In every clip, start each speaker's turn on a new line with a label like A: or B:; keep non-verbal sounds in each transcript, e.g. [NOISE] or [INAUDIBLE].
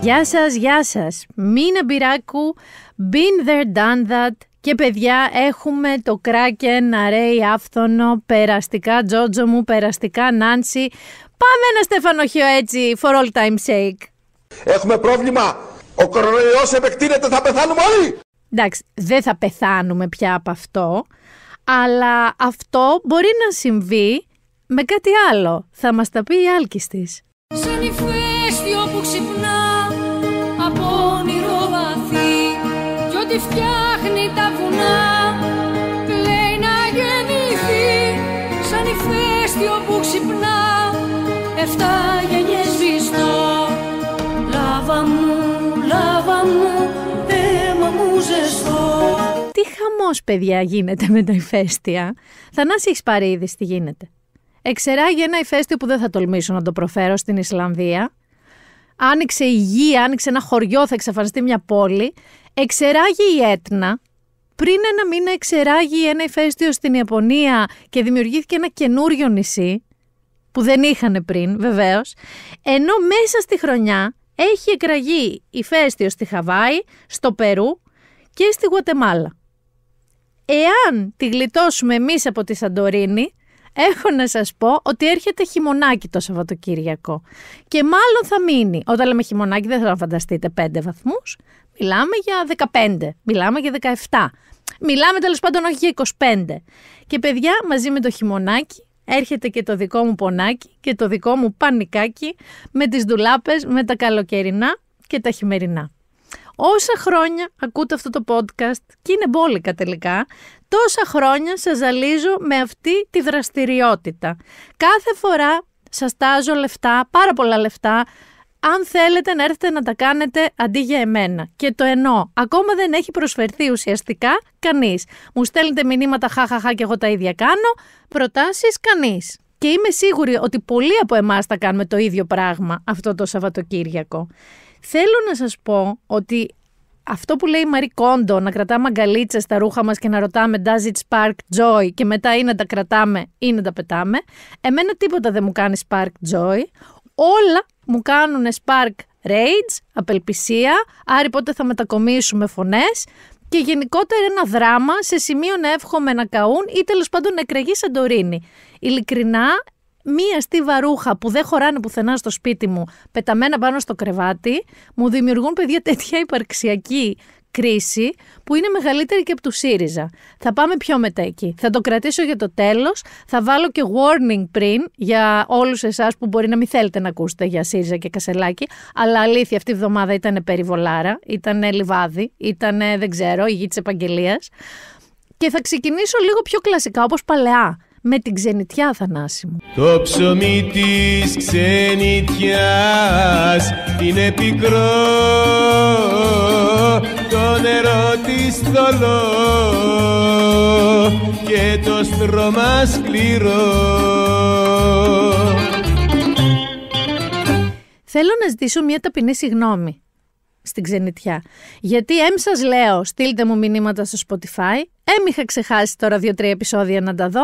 A: Γεια σας, γεια σας. Μίνα Μπυράκου, been there, done that, και παιδιά, έχουμε το Kraken, Αρέι, Άφθονο, περαστικά Τζότζο μου, περαστικά Νάνση. Πάμε ένα στεφανοχείο έτσι, for all time sake.
B: Έχουμε πρόβλημα. Ο κορονοϊός επεκτείνεται, θα πεθάνουμε όλοι.
A: Εντάξει, δεν θα πεθάνουμε πια από αυτό, αλλά αυτό μπορεί να συμβεί με κάτι άλλο. Θα μας τα πει η Άλκης της. Σαν η όπου ξυπνάς τη φτιάχνει τα βουνά Λέει να γεννηθεί σαν ηφαίστειο που ξυπνά Εφτά γενιές βιστό Λάβα μου, λάβα μου, αίμα μου ζεστό Τι χαμός παιδιά γίνεται με τα ηφαίστεια Θανάση έχεις πάρει είδη τι γίνεται Εξεράγει ένα ηφαίστειο που δεν θα τολμήσω να το προφέρω στην Ισλανδία άνοιξε η γη, άνοιξε ένα χωριό, θα εξαφανιστεί μια πόλη Εξεράγει η Έτνα. Πριν ένα μήνα εξεράγει ένα ηφαίστειο στην Ιαπωνία και δημιουργήθηκε ένα καινούριο νησί, που δεν είχαν πριν βεβαίως, ενώ μέσα στη χρονιά έχει εκραγεί ηφαίστειο στη Χαβάη, στο Περού και στη Γουατεμάλα. Εάν τη γλιτώσουμε εμείς από τη Σαντορίνη, έχω να σας πω ότι έρχεται χειμωνάκι το Σαββατοκύριακο. Και μάλλον θα μείνει. Όταν λέμε χειμωνάκι δεν θα φανταστείτε 5 βαθμούς, Μιλάμε για 15, μιλάμε για 17. Μιλάμε τέλος πάντων όχι για 25. Και παιδιά, μαζί με το χειμωνάκι έρχεται και το δικό μου πονάκι και το δικό μου πανικάκι με τις ντουλάπες, με τα καλοκαιρινά και τα χειμερινά. Όσα χρόνια ακούτε αυτό το podcast και είναι μπόλικα τελικά, τόσα χρόνια σας ζαλίζω με αυτή τη δραστηριότητα. Κάθε φορά σας τάζω λεφτά, πάρα πολλά λεφτά, αν θέλετε να έρθετε να τα κάνετε αντί για εμένα. Και το εννοώ. Ακόμα δεν έχει προσφερθεί ουσιαστικά κανείς. Μου στέλνετε μηνύματα χαχαχά και εγώ τα ίδια κάνω. Προτάσεις κανείς. Και είμαι σίγουρη ότι πολλοί από εμάς θα κάνουμε το ίδιο πράγμα αυτό το Σαββατοκύριακο. Θέλω να σας πω ότι αυτό που λέει η Μαρή Κόντο, να κρατάμε αγκαλίτσε στα ρούχα μας και να ρωτάμε Does it spark joy και μετά ή να τα κρατάμε ή να τα πετάμε, εμένα τίποτα δεν μου κάνει spark joy. Όλα μου κάνουν spark rage, απελπισία, άρη πότε θα μετακομίσουμε φωνές και γενικότερα ένα δράμα σε σημείο να εύχομαι να καούν ή τέλος πάντων να εκραγεί σαντορίνη. Ειλικρινά, μία ρούχα που δεν χωράνε πουθενά στο σπίτι μου, πεταμένα πάνω στο κρεβάτι, μου δημιουργούν παιδιά τέτοια υπαρξιακή κρίση που είναι μεγαλύτερη και από του ΣΥΡΙΖΑ. Θα πάμε πιο μετά εκεί. Θα το κρατήσω για το τέλος. Θα βάλω και warning πριν για όλους εσάς που μπορεί να μην θέλετε να ακούσετε για ΣΥΡΙΖΑ και Κασελάκη. Αλλά αλήθεια, αυτή η εβδομάδα ήταν περιβολάρα, ήταν λιβάδι, ήταν δεν ξέρω, η γη της επαγγελίας. Και θα ξεκινήσω λίγο πιο κλασικά, όπως παλαιά. Με την ξενιτιά, Θανάση μου.
B: Το ψωμί της ξενιτιάς είναι πικρό νερό τη θολό και το στρώμα σκληρό.
A: Θέλω να ζητήσω μια ταπεινή συγγνώμη στην ξενιτιά. Γιατί εμ σας λέω στείλτε μου μηνύματα στο Spotify Έμ είχα ξεχάσει τώρα δύο-τρία επεισόδια να τα δω.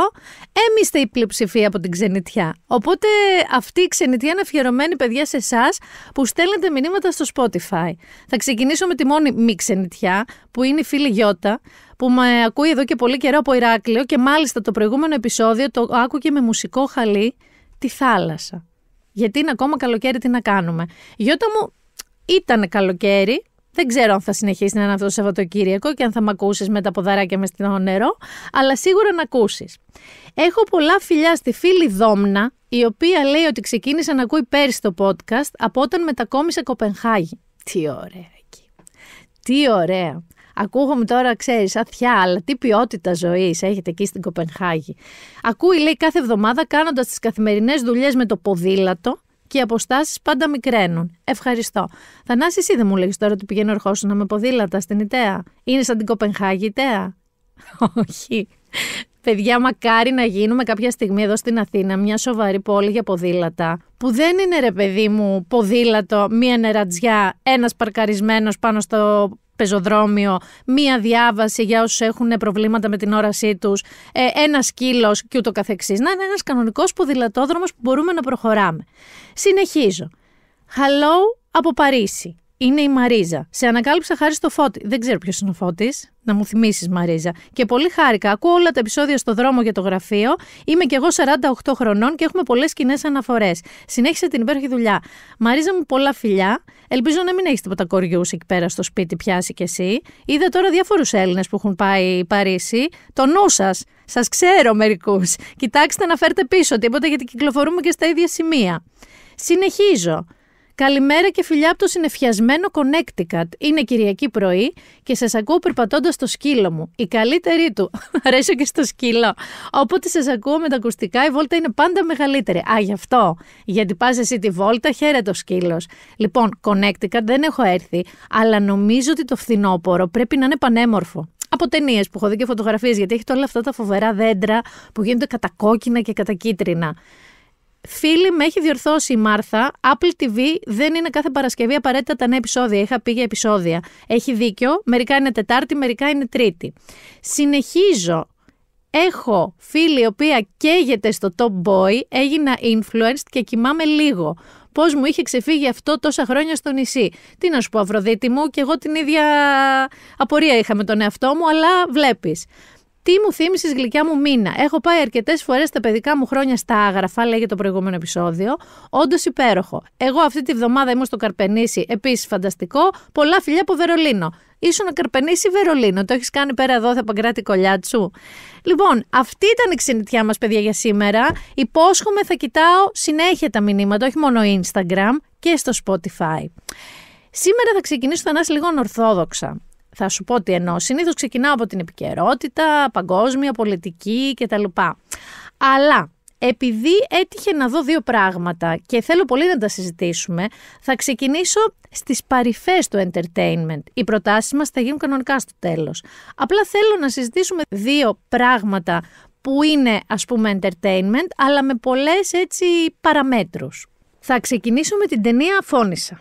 A: Έμ είστε η πλειοψηφία από την ξενιτιά. Οπότε αυτή η ξενιτιά είναι αφιερωμένη, παιδιά, σε εσάς που στέλνετε μηνύματα στο Spotify. Θα ξεκινήσω με τη μόνη μη ξενιτιά, που είναι η φίλη Γιώτα, που με ακούει εδώ και πολύ καιρό από Ηράκλειο και μάλιστα το προηγούμενο επεισόδιο το άκουγε με μουσικό χαλί τη θάλασσα. Γιατί είναι ακόμα καλοκαίρι, τι να κάνουμε. Γιώτα μου ήταν καλοκαίρι, δεν ξέρω αν θα συνεχίσει να είναι αυτό το Σαββατοκύριακο και αν θα με ακούσεις με τα ποδαράκια μες στο νερό, αλλά σίγουρα να ακούσεις. Έχω πολλά φιλιά στη φίλη Δόμνα, η οποία λέει ότι ξεκίνησε να ακούει πέρσι το podcast από όταν μετακόμισε Κοπενχάγη. Τι ωραία εκεί. Τι ωραία. Ακούγομαι τώρα, ξέρεις, αθιά, αλλά τι ποιότητα ζωής έχετε εκεί στην Κοπενχάγη. Ακούει, λέει, κάθε εβδομάδα κάνοντας τις καθημερινές δουλειές με το ποδήλατο και οι αποστάσεις πάντα μικραίνουν. Ευχαριστώ. Θανάσης, εσύ δεν μου λέγεις τώρα ότι πηγαίνω να με ποδήλατα στην Ιταία. Είναι σαν την Κοπενχάγη ΙΤΕΑ. [LAUGHS] Όχι. Παιδιά, μακάρι να γίνουμε κάποια στιγμή εδώ στην Αθήνα μια σοβαρή πόλη για ποδήλατα. Που δεν είναι ρε παιδί μου ποδήλατο, μια νερατζιά, ένας παρκαρισμένος πάνω στο πεζοδρόμιο, μία διάβαση για όσους έχουν προβλήματα με την όρασή τους, ε, ένας σκύλος και ούτω καθεξής. Να είναι ένας κανονικός ποδηλατόδρομος που μπορούμε να προχωράμε. Συνεχίζω. Hello από Παρίσι είναι η Μαρίζα. Σε ανακάλυψα χάρη στο φώτι. Δεν ξέρω ποιος είναι ο φώτης. Να μου θυμίσεις, Μαρίζα. Και πολύ χάρηκα. Ακούω όλα τα επεισόδια στο δρόμο για το γραφείο. Είμαι κι εγώ 48 χρονών και έχουμε πολλές κοινές αναφορές. Συνέχισε την υπέροχη δουλειά. Μαρίζα μου, πολλά φιλιά. Ελπίζω να μην έχεις τίποτα κοριούς εκεί πέρα στο σπίτι, πιάσει κι εσύ. Είδα τώρα διάφορους Έλληνες που έχουν πάει Παρίσι. Το νου σας. Σας ξέρω μερικούς. Κοιτάξτε να φέρτε πίσω τίποτα γιατί κυκλοφορούμε και στα ίδια σημεία. Συνεχίζω. Καλημέρα και φιλιά από το συνεφιασμένο Connecticut. Είναι Κυριακή πρωί και σας ακούω περπατώντας το σκύλο μου. Η καλύτερη του. [LAUGHS] Αρέσω και στο σκύλο. Όποτε σας ακούω με τα ακουστικά, η βόλτα είναι πάντα μεγαλύτερη. Α, γι' αυτό. Γιατί πας εσύ τη βόλτα, χαίρεται το σκύλος. Λοιπόν, Connecticut δεν έχω έρθει, αλλά νομίζω ότι το φθινόπωρο πρέπει να είναι πανέμορφο από ταινίες που έχω δει και φωτογραφίες, γιατί έχει όλα αυτά τα φοβερά δέντρα που γίνονται κατακόκκινα και κατακίτρινα. Φίλοι, με έχει διορθώσει η Μάρθα. Apple TV δεν είναι κάθε Παρασκευή απαραίτητα τα νέα επεισόδια. Είχα πει για επεισόδια. Έχει δίκιο. Μερικά είναι Τετάρτη, μερικά είναι Τρίτη. Συνεχίζω. Έχω φίλη η οποία καίγεται στο Top Boy, έγινα influenced και κοιμάμαι λίγο. Πώς μου είχε ξεφύγει αυτό τόσα χρόνια στο νησί. Τι να σου πω, Αυροδίτη μου, και εγώ την ίδια απορία είχα με τον εαυτό μου, αλλά βλέπεις. Τι μου θύμισες γλυκιά μου μήνα. Έχω πάει αρκετές φορές τα παιδικά μου χρόνια στα άγραφα, λέγε το προηγούμενο επεισόδιο. Όντως υπέροχο. Εγώ αυτή τη βδομάδα ήμουν στο Καρπενήσι, επίσης φανταστικό. Πολλά φιλιά από Βερολίνο. Ήσουν να Καρπενήσι Βερολίνο. Το έχεις κάνει πέρα εδώ, θα παγκράτη σου. Λοιπόν, αυτή ήταν η ξενιτιά μας, παιδιά, για σήμερα. Υπόσχομαι θα κοιτάω συνέχεια τα μηνύματα, όχι μόνο Instagram και στο Spotify. Σήμερα θα ξεκινήσω θα λίγο ορθόδοξα. Θα σου πω τι εννοώ. συνήθως ξεκινάω από την επικαιρότητα, παγκόσμια, πολιτική κτλ. Αλλά επειδή έτυχε να δω δύο πράγματα και θέλω πολύ να τα συζητήσουμε, θα ξεκινήσω στις παρυφές του entertainment. Οι προτάσεις μας θα γίνουν κανονικά στο τέλος. Απλά θέλω να συζητήσουμε δύο πράγματα που είναι ας πούμε entertainment, αλλά με πολλές έτσι παραμέτρους. Θα ξεκινήσω με την ταινία «Αφώνησα»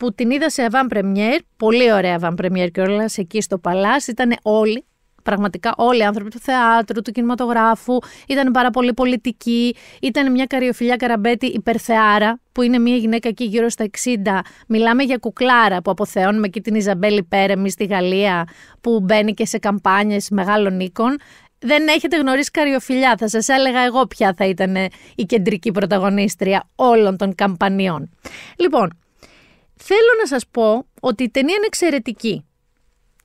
A: που την είδα σε avant premiere, πολύ ωραία avant premiere κιόλα εκεί στο Παλάς. ήταν όλοι πραγματικά όλοι οι άνθρωποι του θεάτρου, του κινηματογράφου, ήταν πάρα πολύ πολιτικοί, ήταν μια καριοφιλιά καραμπέτη υπερθεάρα, που είναι μια γυναίκα εκεί γύρω στα 60. Μιλάμε για κουκλάρα που αποθεώνουμε εκεί την Ιζαμπέλη Πέρεμι στη Γαλλία, που μπαίνει και σε καμπάνιες μεγάλων οίκων. Δεν έχετε γνωρίσει καριοφιλιά, θα σας έλεγα εγώ ποια θα ήταν η κεντρική πρωταγωνίστρια όλων των καμπανιών. Λοιπόν, Θέλω να σας πω ότι η ταινία είναι εξαιρετική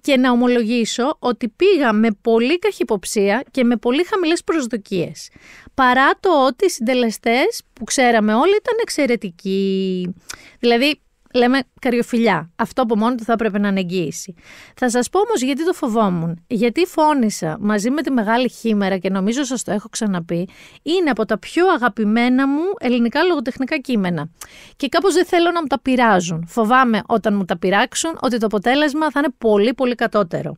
A: και να ομολογήσω ότι πήγα με πολύ καχυποψία και με πολύ χαμηλές προσδοκίες. Παρά το ότι οι συντελεστές που ξέραμε όλοι ήταν εξαιρετικοί. Δηλαδή λέμε καριοφιλιά. Αυτό από μόνο του θα έπρεπε να είναι Θα σας πω όμως γιατί το φοβόμουν. Γιατί φώνησα μαζί με τη μεγάλη χήμερα και νομίζω σας το έχω ξαναπεί, είναι από τα πιο αγαπημένα μου ελληνικά λογοτεχνικά κείμενα. Και κάπως δεν θέλω να μου τα πειράζουν. Φοβάμαι όταν μου τα πειράξουν ότι το αποτέλεσμα θα είναι πολύ πολύ κατώτερο.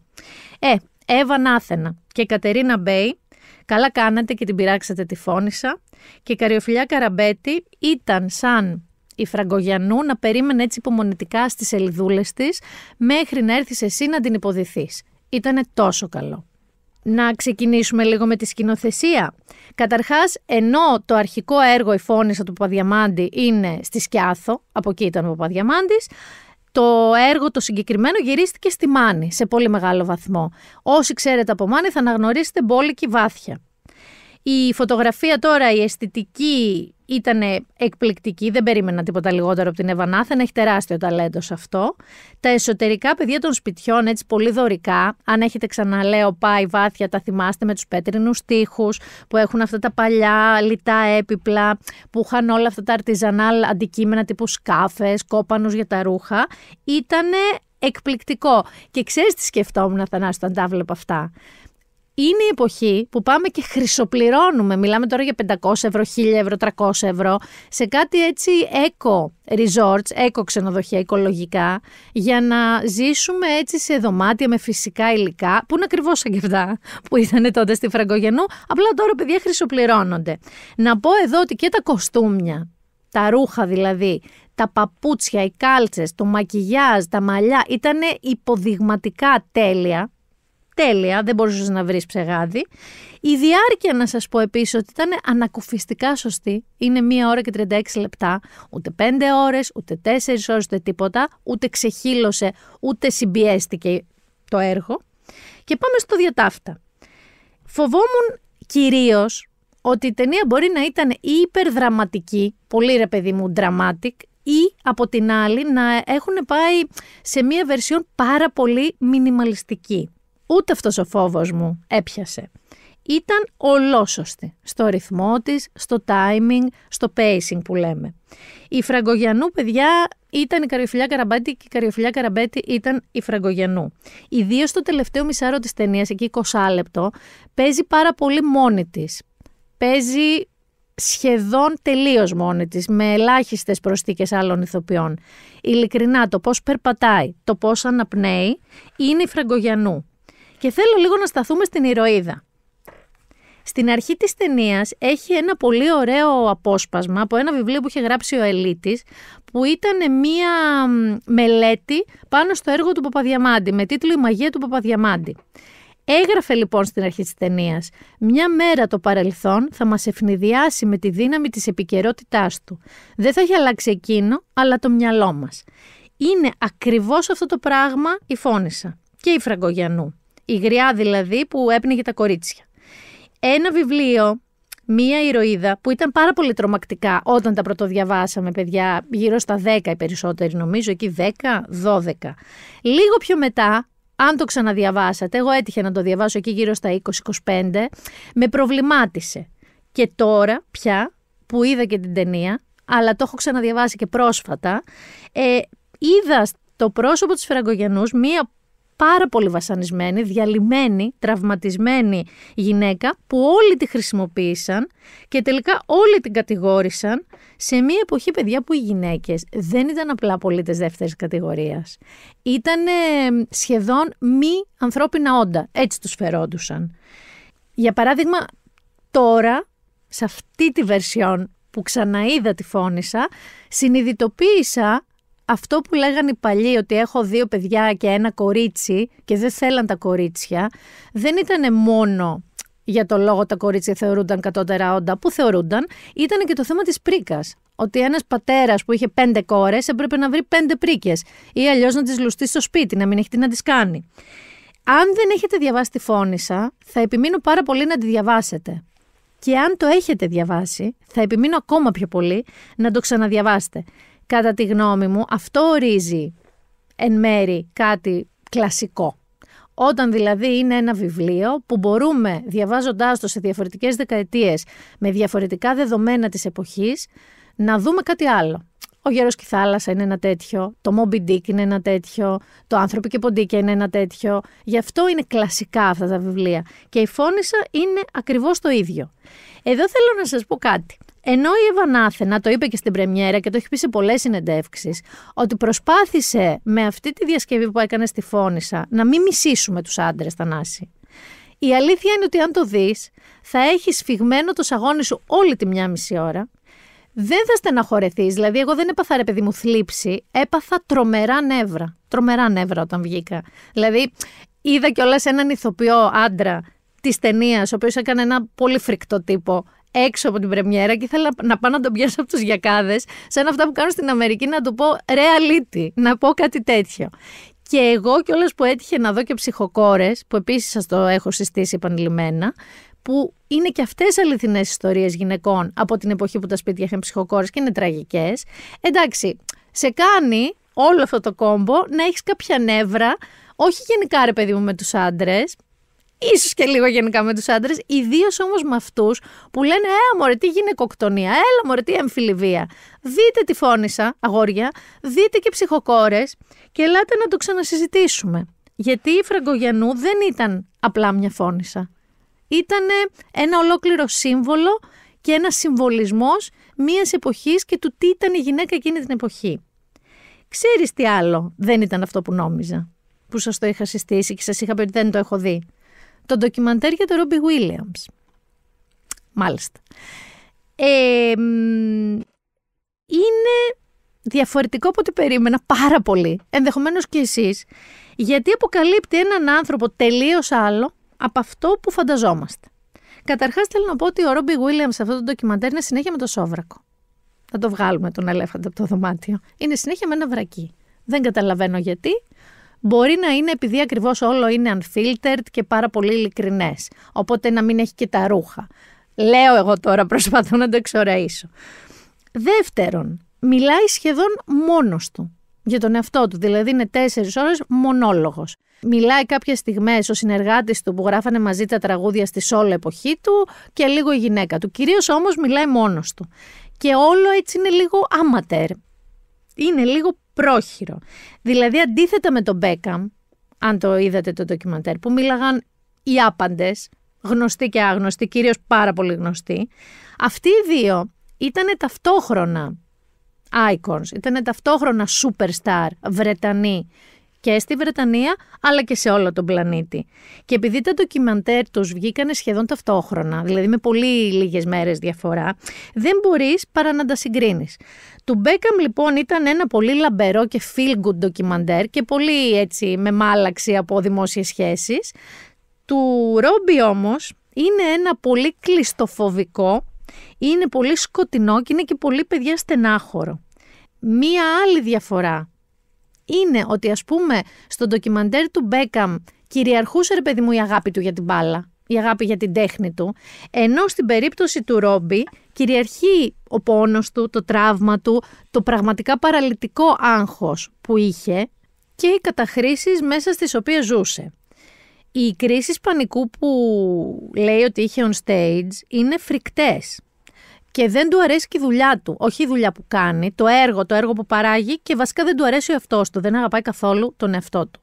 A: Ε, Εύα Νάθενα και Κατερίνα Μπέι, καλά κάνατε και την πειράξατε τη φώνησα. Και η Καριοφιλιά Καραμπέτη ήταν σαν η Φραγκογιανού να περίμενε έτσι υπομονητικά στις σελίδούλε της μέχρι να έρθεις εσύ να την υποδηθείς. Ήταν τόσο καλό. Να ξεκινήσουμε λίγο με τη σκηνοθεσία. Καταρχάς, ενώ το αρχικό έργο «Η φώνησα» του Παπαδιαμάντη είναι στη Σκιάθο, από εκεί ήταν ο Παπαδιαμάντης, το έργο το συγκεκριμένο γυρίστηκε στη Μάνη σε πολύ μεγάλο βαθμό. Όσοι ξέρετε από Μάνη θα αναγνωρίσετε μπόλικη βάθια. Η φωτογραφία τώρα, η αισθητική ήταν εκπληκτική, δεν περίμενα τίποτα λιγότερο από την Εβανάθεν, έχει τεράστιο ταλέντο σε αυτό. Τα εσωτερικά παιδιά των σπιτιών, έτσι πολύ δωρικά, αν έχετε ξαναλέω πάει βάθια, τα θυμάστε με τους πέτρινους τείχους που έχουν αυτά τα παλιά λιτά έπιπλα, που είχαν όλα αυτά τα αρτιζανάλ αντικείμενα τύπου σκάφες, κόπανους για τα ρούχα, ήταν εκπληκτικό. Και ξέρεις τι σκεφτόμουν, να αν τα βλέπω αυτά είναι η εποχή που πάμε και χρυσοπληρώνουμε. Μιλάμε τώρα για 500 ευρώ, 1000 ευρώ, 300 ευρώ σε κάτι έτσι eco resorts, eco ξενοδοχεία, οικολογικά, για να ζήσουμε έτσι σε δωμάτια με φυσικά υλικά, που είναι ακριβώς σαν και αυτά που ήταν τότε στη Φραγκογενού. Απλά τώρα παιδιά χρυσοπληρώνονται. Να πω εδώ ότι και τα κοστούμια, τα ρούχα δηλαδή, τα παπούτσια, οι κάλτσες, το μακιγιάζ, τα μαλλιά ήταν υποδειγματικά τέλεια τέλεια, δεν μπορούσες να βρεις ψεγάδι. Η διάρκεια, να σας πω επίσης, ότι ήταν ανακουφιστικά σωστή. Είναι μία ώρα και 36 λεπτά. Ούτε 5 ώρες, ούτε 4 ώρες, ούτε τίποτα. Ούτε ξεχύλωσε, ούτε συμπιέστηκε το έργο. Και πάμε στο διατάφτα. Φοβόμουν κυρίως ότι η ταινία μπορεί να ήταν ή υπερδραματική, πολύ ρε παιδί μου, dramatic, ή από την άλλη να έχουν πάει σε μία βερσιόν πάρα πολύ μινιμαλιστική. Ούτε αυτός ο φόβος μου έπιασε. Ήταν ολόσωστη στο ρυθμό της, στο timing, στο pacing που λέμε. Η Φραγκογιανού, παιδιά, ήταν η Καριοφιλιά Καραμπέτη και η Καριοφιλιά Καραμπέτη ήταν η Φραγκογιανού. Ιδίω το τελευταίο μισάρο της ταινίας, εκεί 20 λεπτό, παίζει πάρα πολύ μόνη της. Παίζει σχεδόν τελείως μόνη της, με ελάχιστες προστίκε άλλων ηθοποιών. Ειλικρινά, το πώς περπατάει, το πώς αναπνέει, είναι η Φραγκογιανού. Και θέλω λίγο να σταθούμε στην ηρωίδα. Στην αρχή της ταινίας έχει ένα πολύ ωραίο απόσπασμα από ένα βιβλίο που είχε γράψει ο Ελίτης, που ήταν μία μελέτη πάνω στο έργο του Παπαδιαμάντη, με τίτλο «Η μαγεία του Παπαδιαμάντη». Έγραφε λοιπόν στην αρχή της ταινίας. Μια μέρα το παρελθόν θα μας ευνηδιάσει με τη δύναμη της επικαιρότητάς του. Δεν θα έχει αλλάξει εκείνο, αλλά το μυαλό μας. Είναι ακριβώς αυτό το πράγμα η Φόνησα και η Φραγκογιανού η γριά δηλαδή που έπνιγε τα κορίτσια. Ένα βιβλίο, μία ηρωίδα που ήταν πάρα πολύ τρομακτικά όταν τα πρωτοδιαβάσαμε παιδιά, γύρω στα 10 οι περισσότεροι νομίζω, εκεί 10, 12. Λίγο πιο μετά, αν το ξαναδιαβάσατε, εγώ έτυχε να το διαβάσω εκεί γύρω στα 20-25, με προβλημάτισε. Και τώρα πια που είδα και την ταινία, αλλά το έχω ξαναδιαβάσει και πρόσφατα, ε, είδα το πρόσωπο της Φραγκογενούς μία πάρα πολύ βασανισμένη, διαλυμένη, τραυματισμένη γυναίκα που όλοι τη χρησιμοποίησαν και τελικά όλοι την κατηγόρησαν σε μια εποχή, παιδιά, που οι γυναίκες δεν ήταν απλά πολίτες δεύτερης κατηγορίας. Ήταν σχεδόν μη ανθρώπινα όντα. Έτσι τους φερόντουσαν. Για παράδειγμα, τώρα, σε αυτή τη βερσιόν που ξαναείδα τη φώνησα, συνειδητοποίησα αυτό που λέγανε οι παλιοί ότι έχω δύο παιδιά και ένα κορίτσι και δεν θέλαν τα κορίτσια, δεν ήταν μόνο για το λόγο τα κορίτσια θεωρούνταν κατώτερα όντα που θεωρούνταν, ήταν και το θέμα της πρίκας. Ότι ένας πατέρας που είχε πέντε κόρες έπρεπε να βρει πέντε πρίκες ή αλλιώς να τις λουστεί στο σπίτι, να μην έχει τι να τις κάνει. Αν δεν έχετε διαβάσει τη φόνησα, θα επιμείνω πάρα πολύ να τη διαβάσετε. Και αν το έχετε διαβάσει, θα επιμείνω ακόμα πιο πολύ να το ξαναδιαβάσετε. Κατά τη γνώμη μου, αυτό ορίζει εν μέρη κάτι κλασικό. Όταν δηλαδή είναι ένα βιβλίο που μπορούμε, διαβάζοντάς το σε διαφορετικές δεκαετίες, με διαφορετικά δεδομένα της εποχής, να δούμε κάτι άλλο. Ο Γέρος και η Θάλασσα είναι ένα τέτοιο, το Μόμπι Ντίκ είναι ένα τέτοιο, το Άνθρωποι και Ποντίκια είναι ένα τέτοιο. Γι' αυτό είναι κλασικά αυτά τα βιβλία. Και η Φόνησα είναι ακριβώς το ίδιο. Εδώ θέλω να σας πω κάτι. Ενώ η Ευανάθενα το είπε και στην Πρεμιέρα και το έχει πει σε πολλές συνεντεύξεις, ότι προσπάθησε με αυτή τη διασκευή που έκανε στη Φόνησα να μην μισήσουμε τους άντρες, Θανάση. Η αλήθεια είναι ότι αν το δεις, θα έχεις σφιγμένο το σαγόνι σου όλη τη μια μισή ώρα. Δεν θα στεναχωρεθείς. Δηλαδή, εγώ δεν έπαθα ρε παιδί μου θλίψη. Έπαθα τρομερά νεύρα. Τρομερά νεύρα όταν βγήκα. Δηλαδή, είδα κιόλας έναν ηθοποιό άντρα της ταινίας, ο οποίος έκανε ένα πολύ φρικτό τύπο έξω από την πρεμιέρα και ήθελα να πάω να τον πιάσω από τους γιακάδες, σαν αυτά που κάνουν στην Αμερική, να του πω reality, να πω κάτι τέτοιο. Και εγώ όλες που έτυχε να δω και ψυχοκόρες, που επίσης σας το έχω συστήσει επανειλημμένα, που είναι και αυτές αληθινές ιστορίες γυναικών από την εποχή που τα σπίτια είχαν ψυχοκόρες και είναι τραγικές. Εντάξει, σε κάνει όλο αυτό το κόμπο να έχεις κάποια νεύρα, όχι γενικά ρε παιδί μου με τους άντρες, ίσως και λίγο γενικά με τους άντρες, ιδίως όμως με αυτούς που λένε «Ε, μωρέ, τι γυναικοκτονία, έλα μωρέ, τι εμφυλιβία». Δείτε τη φώνησα, αγόρια, δείτε και ψυχοκόρες και ελάτε να το ξανασυζητήσουμε. Γιατί η Φραγκογιανού δεν ήταν απλά μια φώνησα. Ήταν ένα ολόκληρο σύμβολο και ένας συμβολισμός μιας εποχής και του τι ήταν η γυναίκα εκείνη την εποχή. Ξέρεις τι άλλο δεν ήταν αυτό που νόμιζα, που σας το είχα συστήσει και σας είχα πει ότι δεν το έχω δει το ντοκιμαντέρ για το Ρόμπι Βίλιαμ. Μάλιστα. Ε, είναι διαφορετικό από ό,τι περίμενα πάρα πολύ, ενδεχομένως και εσείς, γιατί αποκαλύπτει έναν άνθρωπο τελείως άλλο από αυτό που φανταζόμαστε. Καταρχάς θέλω να πω ότι ο Ρόμπι Βίλιαμ σε αυτό το ντοκιμαντέρ είναι συνέχεια με το σόβρακο. Θα το βγάλουμε τον ελέφαντα από το δωμάτιο. Είναι συνέχεια με ένα βρακί. Δεν καταλαβαίνω γιατί μπορεί να είναι επειδή ακριβώς όλο είναι unfiltered και πάρα πολύ ειλικρινές. Οπότε να μην έχει και τα ρούχα. Λέω εγώ τώρα, [LAUGHS] προσπαθώ να το εξοραίσω. Δεύτερον, μιλάει σχεδόν μόνος του για τον εαυτό του. Δηλαδή είναι τέσσερις ώρες μονόλογος. Μιλάει κάποιες στιγμές ο συνεργάτης του που γράφανε μαζί τα τραγούδια στη σόλο εποχή του και λίγο η γυναίκα του. Κυρίως όμως μιλάει μόνος του. Και όλο έτσι είναι λίγο άματερ. Είναι λίγο πρόχειρο. Δηλαδή, αντίθετα με τον Μπέκαμ, αν το είδατε το ντοκιμαντέρ, που μίλαγαν οι άπαντες, γνωστοί και άγνωστοι, κυρίως πάρα πολύ γνωστοί, αυτοί οι δύο ήταν ταυτόχρονα icons, ήταν ταυτόχρονα superstar Βρετανοί και στη Βρετανία αλλά και σε όλο τον πλανήτη. Και επειδή τα ντοκιμαντέρ τους βγήκανε σχεδόν ταυτόχρονα, δηλαδή με πολύ λίγες μέρες διαφορά, δεν μπορείς παρά να τα συγκρίνεις. Του Μπέκαμ λοιπόν ήταν ένα πολύ λαμπερό και feel good ντοκιμαντέρ και πολύ έτσι με μάλαξη από δημόσιες σχέσεις. Του Ρόμπι όμως είναι ένα πολύ κλειστοφοβικό, είναι πολύ σκοτεινό και είναι και πολύ παιδιά στενάχωρο. Μία άλλη διαφορά είναι ότι ας πούμε στο ντοκιμαντέρ του Μπέκαμ κυριαρχούσε ρε παιδί μου η αγάπη του για την μπάλα η αγάπη για την τέχνη του. Ενώ στην περίπτωση του Ρόμπι κυριαρχεί ο πόνος του, το τραύμα του, το πραγματικά παραλυτικό άγχος που είχε και οι καταχρήσεις μέσα στις οποίες ζούσε. Οι κρίσεις πανικού που λέει ότι είχε on stage είναι φρικτές και δεν του αρέσει και η δουλειά του. Όχι η δουλειά που κάνει, το έργο, το έργο που παράγει και βασικά δεν του αρέσει ο εαυτός του. Δεν αγαπάει καθόλου τον εαυτό του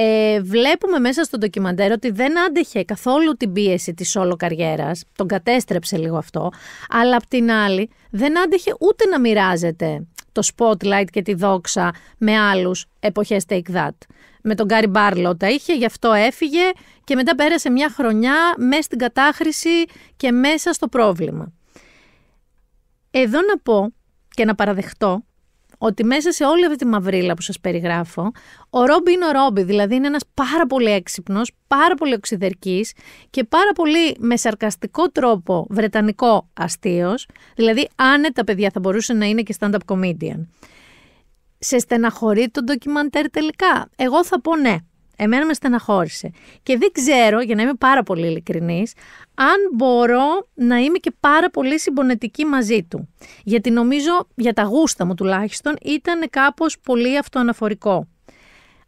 A: ε, βλέπουμε μέσα στο ντοκιμαντέρ ότι δεν άντεχε καθόλου την πίεση της όλο καριέρας, τον κατέστρεψε λίγο αυτό, αλλά απ' την άλλη δεν άντεχε ούτε να μοιράζεται το spotlight και τη δόξα με άλλους εποχές Take That. Με τον Γκάρι Μπάρλο τα είχε, γι' αυτό έφυγε και μετά πέρασε μια χρονιά μέσα στην κατάχρηση και μέσα στο πρόβλημα. Εδώ να πω και να παραδεχτώ ότι μέσα σε όλη αυτή τη μαυρίλα που σας περιγράφω, ο Ρόμπι είναι ο Ρόμπι, δηλαδή είναι ένας πάρα πολύ έξυπνος, πάρα πολύ οξυδερκής και πάρα πολύ με σαρκαστικό τρόπο βρετανικό αστείος, δηλαδή άνετα παιδιά θα μπορούσε να είναι και stand-up comedian. Σε στεναχωρεί το ντοκιμαντέρ τελικά. Εγώ θα πω ναι. Εμένα με στεναχώρησε. Και δεν ξέρω, για να είμαι πάρα πολύ ειλικρινής, αν μπορώ να είμαι και πάρα πολύ συμπονετική μαζί του. Γιατί νομίζω, για τα γούστα μου τουλάχιστον, ήταν κάπως πολύ αυτοαναφορικό.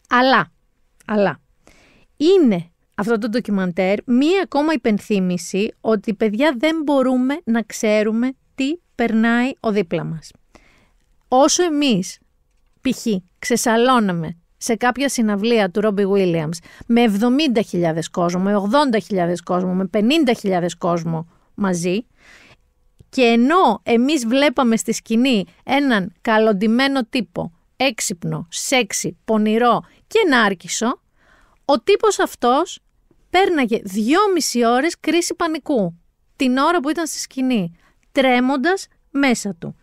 A: Αλλά, αλλά, είναι αυτό το ντοκιμαντέρ μία ακόμα υπενθύμηση ότι παιδιά δεν μπορούμε να ξέρουμε τι περνάει ο δίπλα μας. Όσο εμείς, π.χ. ξεσαλώναμε σε κάποια συναυλία του Ρόμπι Βίλιαμ με 70.000 κόσμο, με 80.000 κόσμο, με 50.000 κόσμο μαζί και ενώ εμείς βλέπαμε στη σκηνή έναν καλοντημένο τύπο, έξυπνο, σεξι, πονηρό και νάρκισο, ο τύπος αυτός πέρναγε δυόμιση ώρες κρίση πανικού την ώρα που ήταν στη σκηνή, τρέμοντας μέσα του.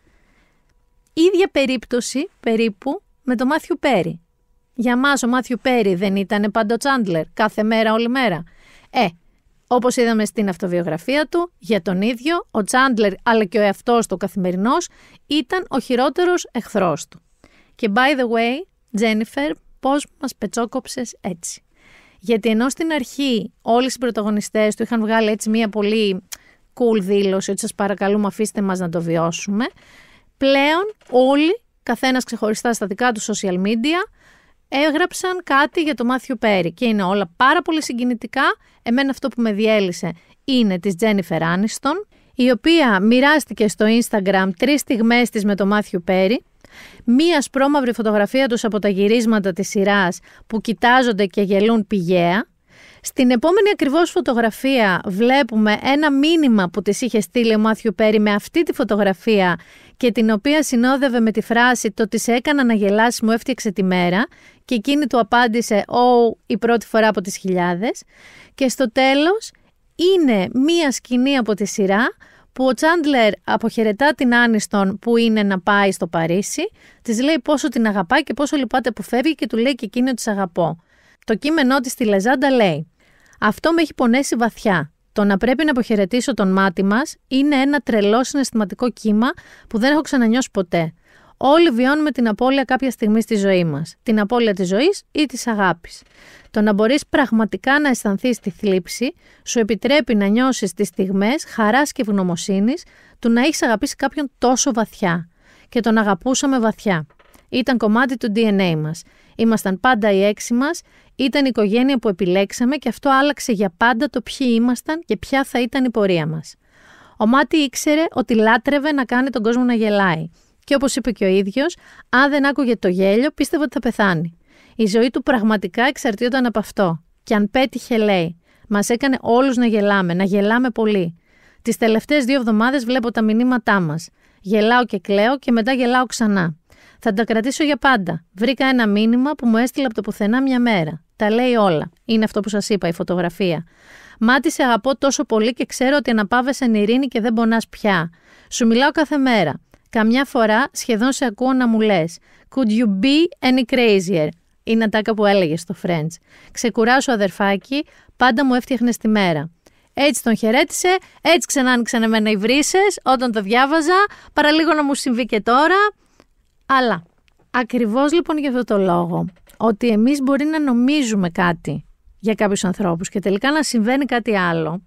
A: Ίδια περίπτωση περίπου με το Μάθιου Πέρι. Για μας ο Μάθιου Πέρι δεν ήταν πάντο Τσάντλερ κάθε μέρα, όλη μέρα. Ε, όπως είδαμε στην αυτοβιογραφία του, για τον ίδιο, ο Τσάντλερ αλλά και ο εαυτός του καθημερινός ήταν ο χειρότερος εχθρός του. Και by the way, Τζένιφερ, πώς μας πετσόκοψες έτσι. Γιατί ενώ στην αρχή όλοι οι πρωταγωνιστές του είχαν βγάλει έτσι μία πολύ cool δήλωση ότι σας παρακαλούμε αφήστε μας να το βιώσουμε, πλέον όλοι, καθένας ξεχωριστά στα δικά του social media, έγραψαν κάτι για το Μάθιου Πέρι και είναι όλα πάρα πολύ συγκινητικά. Εμένα αυτό που με διέλυσε είναι της Τζένιφερ Άνιστον, η οποία μοιράστηκε στο Instagram τρεις στιγμές της με το Μάθιου Πέρι, μία σπρώμαυρη φωτογραφία τους από τα γυρίσματα της σειράς που κοιτάζονται και γελούν πηγαία, στην επόμενη ακριβώς φωτογραφία βλέπουμε ένα μήνυμα που της είχε στείλει ο Μάθιου Πέρι με αυτή τη φωτογραφία και την οποία συνόδευε με τη φράση «Το τι σε έκανα να γελάσει μου έφτιαξε τη μέρα» και εκείνη του απάντησε «Ω, η πρώτη φορά από τις χιλιάδες» και στο τέλος είναι μία σκηνή από τη σειρά που ο Τσάντλερ αποχαιρετά την Άνιστον που είναι να πάει στο Παρίσι, της λέει πόσο την αγαπάει και πόσο λυπάται που φεύγει και του λέει και εκείνη ότι αγαπώ. Το κείμενό της στη Λεζάντα λέει «Αυτό με έχει πονέσει βαθιά. Το να πρέπει να αποχαιρετήσω τον μάτι μας είναι ένα τρελό συναισθηματικό κύμα που δεν έχω ξανανιώσει ποτέ. Όλοι βιώνουμε την απώλεια κάποια στιγμή στη ζωή μας. Την απώλεια της ζωής ή της αγάπης. Το να μπορείς πραγματικά να αισθανθείς τη θλίψη σου επιτρέπει να νιώσεις τις στιγμές χαράς και ευγνωμοσύνης του να έχεις αγαπήσει κάποιον τόσο βαθιά. Και τον αγαπούσαμε βαθιά. Ήταν κομμάτι του DNA μας. Ήμασταν πάντα οι έξι μας, ήταν η οικογένεια που επιλέξαμε και αυτό άλλαξε για πάντα το ποιοι ήμασταν και ποια θα ήταν η πορεία μας. Ο Μάτι ήξερε ότι λάτρευε να κάνει τον κόσμο να γελάει. Και όπως είπε και ο ίδιος, αν δεν άκουγε το γέλιο, πίστευε ότι θα πεθάνει. Η ζωή του πραγματικά εξαρτιόταν από αυτό. Και αν πέτυχε, λέει, μας έκανε όλους να γελάμε, να γελάμε πολύ. Τις τελευταίες δύο εβδομάδες βλέπω τα μηνύματά μας. Γελάω και κλαίω και μετά γελάω ξανά. Θα τα κρατήσω για πάντα. Βρήκα ένα μήνυμα που μου έστειλε από το πουθενά μια μέρα. Τα λέει όλα. Είναι αυτό που σας είπα, η φωτογραφία. Μάτι σε αγαπώ τόσο πολύ και ξέρω ότι αναπάβεσαι εν ειρήνη και δεν πονάς πια. Σου μιλάω κάθε μέρα. Καμιά φορά σχεδόν σε ακούω να μου λες: Could you be any crazier? Είναι τάκα που έλεγες στο French. ξεκουράσω αδερφάκι, πάντα μου έφτιαχνες τη μέρα. Έτσι τον χαιρέτησε, έτσι ξανά άνοιξαν εμένα οι όταν το διάβαζα. Παραλίγο να μου συμβεί και τώρα. Αλλά ακριβώς λοιπόν για αυτό το λόγο, ότι εμείς μπορεί να νομίζουμε κάτι για κάποιους ανθρώπους και τελικά να συμβαίνει κάτι άλλο,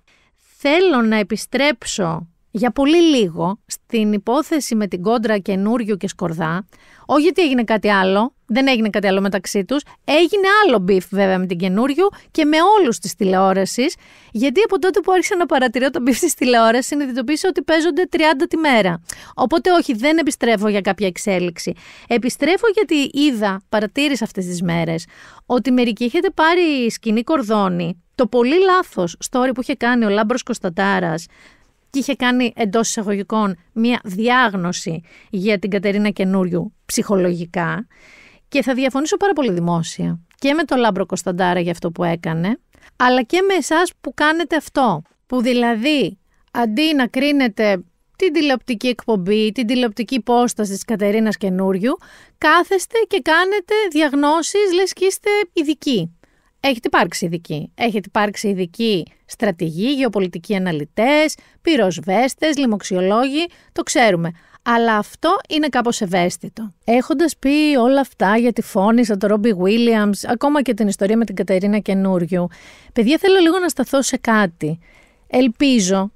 A: θέλω να επιστρέψω για πολύ λίγο στην υπόθεση με την κόντρα καινούριου και σκορδά, όχι γιατί έγινε κάτι άλλο, δεν έγινε κάτι άλλο μεταξύ τους, έγινε άλλο μπιφ βέβαια με την καινούριου και με όλους της τηλεόραση, γιατί από τότε που άρχισα να παρατηρώ τον μπιφ της τηλεόραση, συνειδητοποίησα ότι παίζονται 30 τη μέρα. Οπότε όχι, δεν επιστρέφω για κάποια εξέλιξη. Επιστρέφω γιατί είδα, παρατήρησα αυτές τις μέρες ότι μερικοί έχετε πάρει σκηνή κορδόνη το πολύ λάθος story που είχε κάνει ο Λάμπρος Κωνσταντάρας και είχε κάνει εντός εισαγωγικών μία διάγνωση για την Κατερίνα Καινούριου ψυχολογικά και θα διαφωνήσω πάρα πολύ δημόσια και με τον Λάμπρο Κωνσταντάρα για αυτό που έκανε αλλά και με εσάς που κάνετε αυτό που δηλαδή αντί να κρίνετε την τηλεοπτική εκπομπή, την τηλεοπτική υπόσταση της Κατερίνας Καινούριου, κάθεστε και κάνετε διαγνώσεις, λες και είστε ειδικοί. Έχετε υπάρξει ειδική. Έχετε υπάρξει ειδική στρατηγή, γεωπολιτικοί αναλυτές, πυροσβέστες, λοιμοξιολόγοι. Το ξέρουμε. Αλλά αυτό είναι κάπως ευαίσθητο. Έχοντας πει όλα αυτά για τη φώνησα τον Ρόμπι Βίλιαμς, ακόμα και την ιστορία με την Κατερίνα Καινούριου, παιδιά θέλω λίγο να σταθώ σε κάτι. Ελπίζω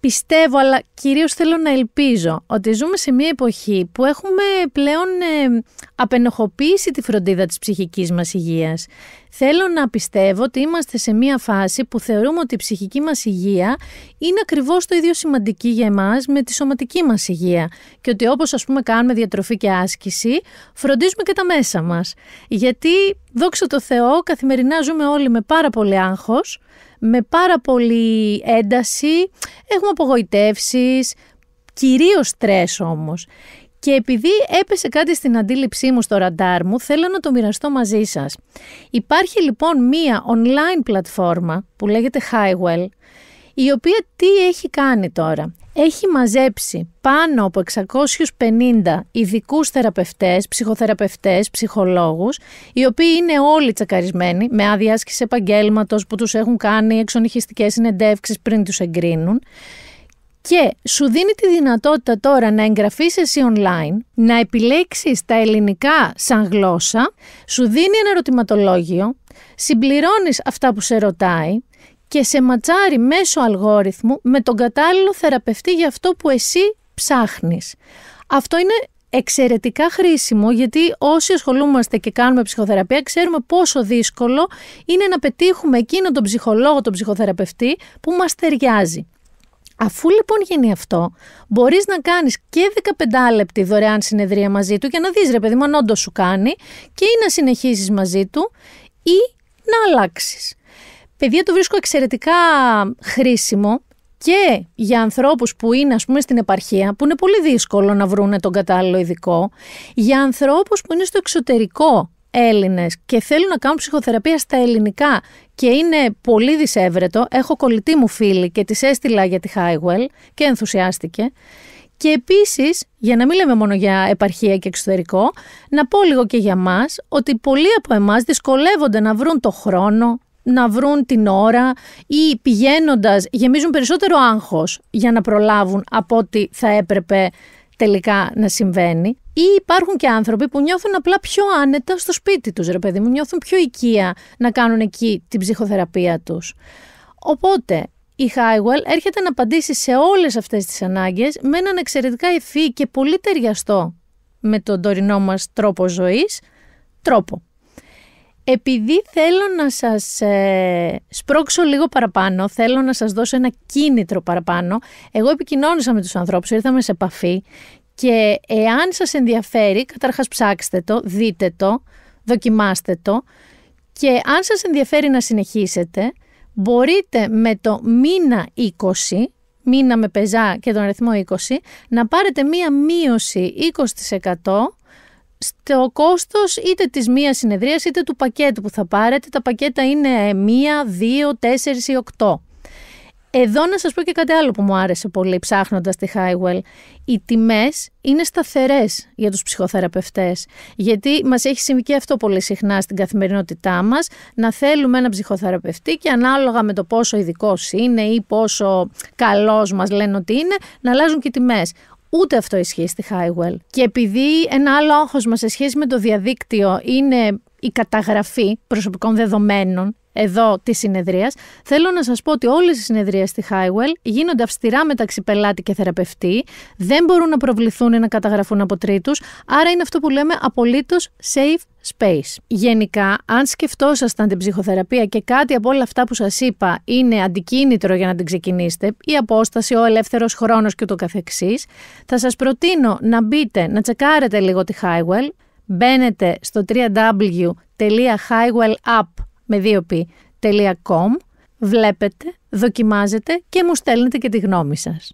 A: πιστεύω, αλλά κυρίως θέλω να ελπίζω ότι ζούμε σε μια εποχή που έχουμε πλέον ε, απενοχοποίησει τη φροντίδα της ψυχικής μας υγείας. Θέλω να πιστεύω ότι είμαστε σε μια φάση που θεωρούμε ότι η ψυχική μας υγεία είναι ακριβώς το ίδιο σημαντική για εμάς με τη σωματική μας υγεία και ότι όπως ας πούμε κάνουμε διατροφή και άσκηση φροντίζουμε και τα μέσα μας. Γιατί δόξα τω Θεώ καθημερινά ζούμε όλοι με πάρα πολύ άγχος με πάρα πολύ ένταση, έχουμε απογοητεύσεις, κυρίως στρες όμως. Και επειδή έπεσε κάτι στην αντίληψή μου στο ραντάρ μου, θέλω να το μοιραστώ μαζί σας. Υπάρχει λοιπόν μία online πλατφόρμα που λέγεται Highwell, η οποία τι έχει κάνει τώρα έχει μαζέψει πάνω από 650 ειδικούς θεραπευτές, ψυχοθεραπευτές, ψυχολόγους, οι οποίοι είναι όλοι τσακαρισμένοι με άδεια άσκηση επαγγέλματος που τους έχουν κάνει εξονυχιστικές συνεντεύξεις πριν τους εγκρίνουν. Και σου δίνει τη δυνατότητα τώρα να εγγραφείς εσύ online, να επιλέξεις τα ελληνικά σαν γλώσσα, σου δίνει ένα ερωτηματολόγιο, συμπληρώνεις αυτά που σε ρωτάει, και σε ματσάρει μέσω αλγόριθμου με τον κατάλληλο θεραπευτή για αυτό που εσύ ψάχνεις. Αυτό είναι εξαιρετικά χρήσιμο γιατί όσοι ασχολούμαστε και κάνουμε ψυχοθεραπεία ξέρουμε πόσο δύσκολο είναι να πετύχουμε εκείνο τον ψυχολόγο, τον ψυχοθεραπευτή που μας ταιριάζει. Αφού λοιπόν γίνει αυτό, μπορείς να κάνεις και 15 λεπτή δωρεάν συνεδρία μαζί του για να δεις ρε παιδί μου αν όντως σου κάνει και ή να συνεχίσεις μαζί του ή να αλλάξεις. Παιδιά το βρίσκω εξαιρετικά χρήσιμο και για ανθρώπους που είναι ας πούμε στην επαρχία που είναι πολύ δύσκολο να βρουν τον κατάλληλο ειδικό για ανθρώπους που είναι στο εξωτερικό Έλληνες και θέλουν να κάνουν ψυχοθεραπεία στα ελληνικά και είναι πολύ δυσέβρετο έχω κολλητή μου φίλη και της έστειλα για τη Χάιγουελ και ενθουσιάστηκε και επίσης, για να μην λέμε μόνο για επαρχία και εξωτερικό, να πω λίγο και για μας ότι πολλοί από εμάς δυσκολεύονται να βρουν το χρόνο, να βρουν την ώρα ή πηγαίνοντας γεμίζουν περισσότερο άγχος για να προλάβουν από ό,τι θα έπρεπε τελικά να συμβαίνει. Ή υπάρχουν και άνθρωποι που νιώθουν απλά πιο άνετα στο σπίτι τους, ρε παιδί μου, νιώθουν πιο οικία να κάνουν εκεί την ψυχοθεραπεία τους. Οπότε, η Highwell έρχεται να απαντήσει σε όλες αυτές τις ανάγκες με έναν εξαιρετικά ευφύ και πολύ ταιριαστό με τον τωρινό μας τρόπο ζωής τρόπο. Επειδή θέλω να σας ε, σπρώξω λίγο παραπάνω, θέλω να σας δώσω ένα κίνητρο παραπάνω, εγώ επικοινώνησα με τους ανθρώπους, ήρθαμε σε επαφή και εάν σας ενδιαφέρει, καταρχάς ψάξτε το, δείτε το, δοκιμάστε το και αν σας ενδιαφέρει να συνεχίσετε, μπορείτε με το μήνα 20, μήνα με πεζά και τον αριθμό 20, να πάρετε μία μείωση 20% στο κόστος είτε της μίας συνεδρίας είτε του πακέτου που θα πάρετε. Τα πακέτα είναι μία, δύο, τέσσερις ή οκτώ. Εδώ να σας πω και κάτι άλλο που μου άρεσε πολύ ψάχνοντας τη Highwell. Οι τιμές είναι σταθερές για τους ψυχοθεραπευτές. Γιατί μας έχει συμβεί και αυτό πολύ συχνά στην καθημερινότητά μας. Να θέλουμε ένα ψυχοθεραπευτή και ανάλογα με το πόσο ειδικός είναι ή πόσο καλός μας λένε ότι είναι, να αλλάζουν και οι τιμές. Ούτε αυτό ισχύει στη Highwell. Και επειδή ένα άλλο άγχος μας σε σχέση με το διαδίκτυο είναι η καταγραφή προσωπικών δεδομένων εδώ της συνεδρίας, θέλω να σας πω ότι όλες οι συνεδρίες στη Highwell γίνονται αυστηρά μεταξύ πελάτη και θεραπευτή, δεν μπορούν να προβληθούν ή να καταγραφούν από τρίτους, άρα είναι αυτό που λέμε απολύτως safe space. Γενικά, αν σκεφτόσασταν την ψυχοθεραπεία και κάτι από όλα αυτά που σας είπα είναι αντικίνητρο για να την ξεκινήσετε, η απόσταση, ο ελεύθερος χρόνος και θα σας προτείνω να μπείτε, να τσεκάρετε λίγο τη Highwell, μπαίνετε στο www.highwellapp.com με δύο p.com, βλέπετε, δοκιμάζετε και μου στέλνετε και τη γνώμη σας.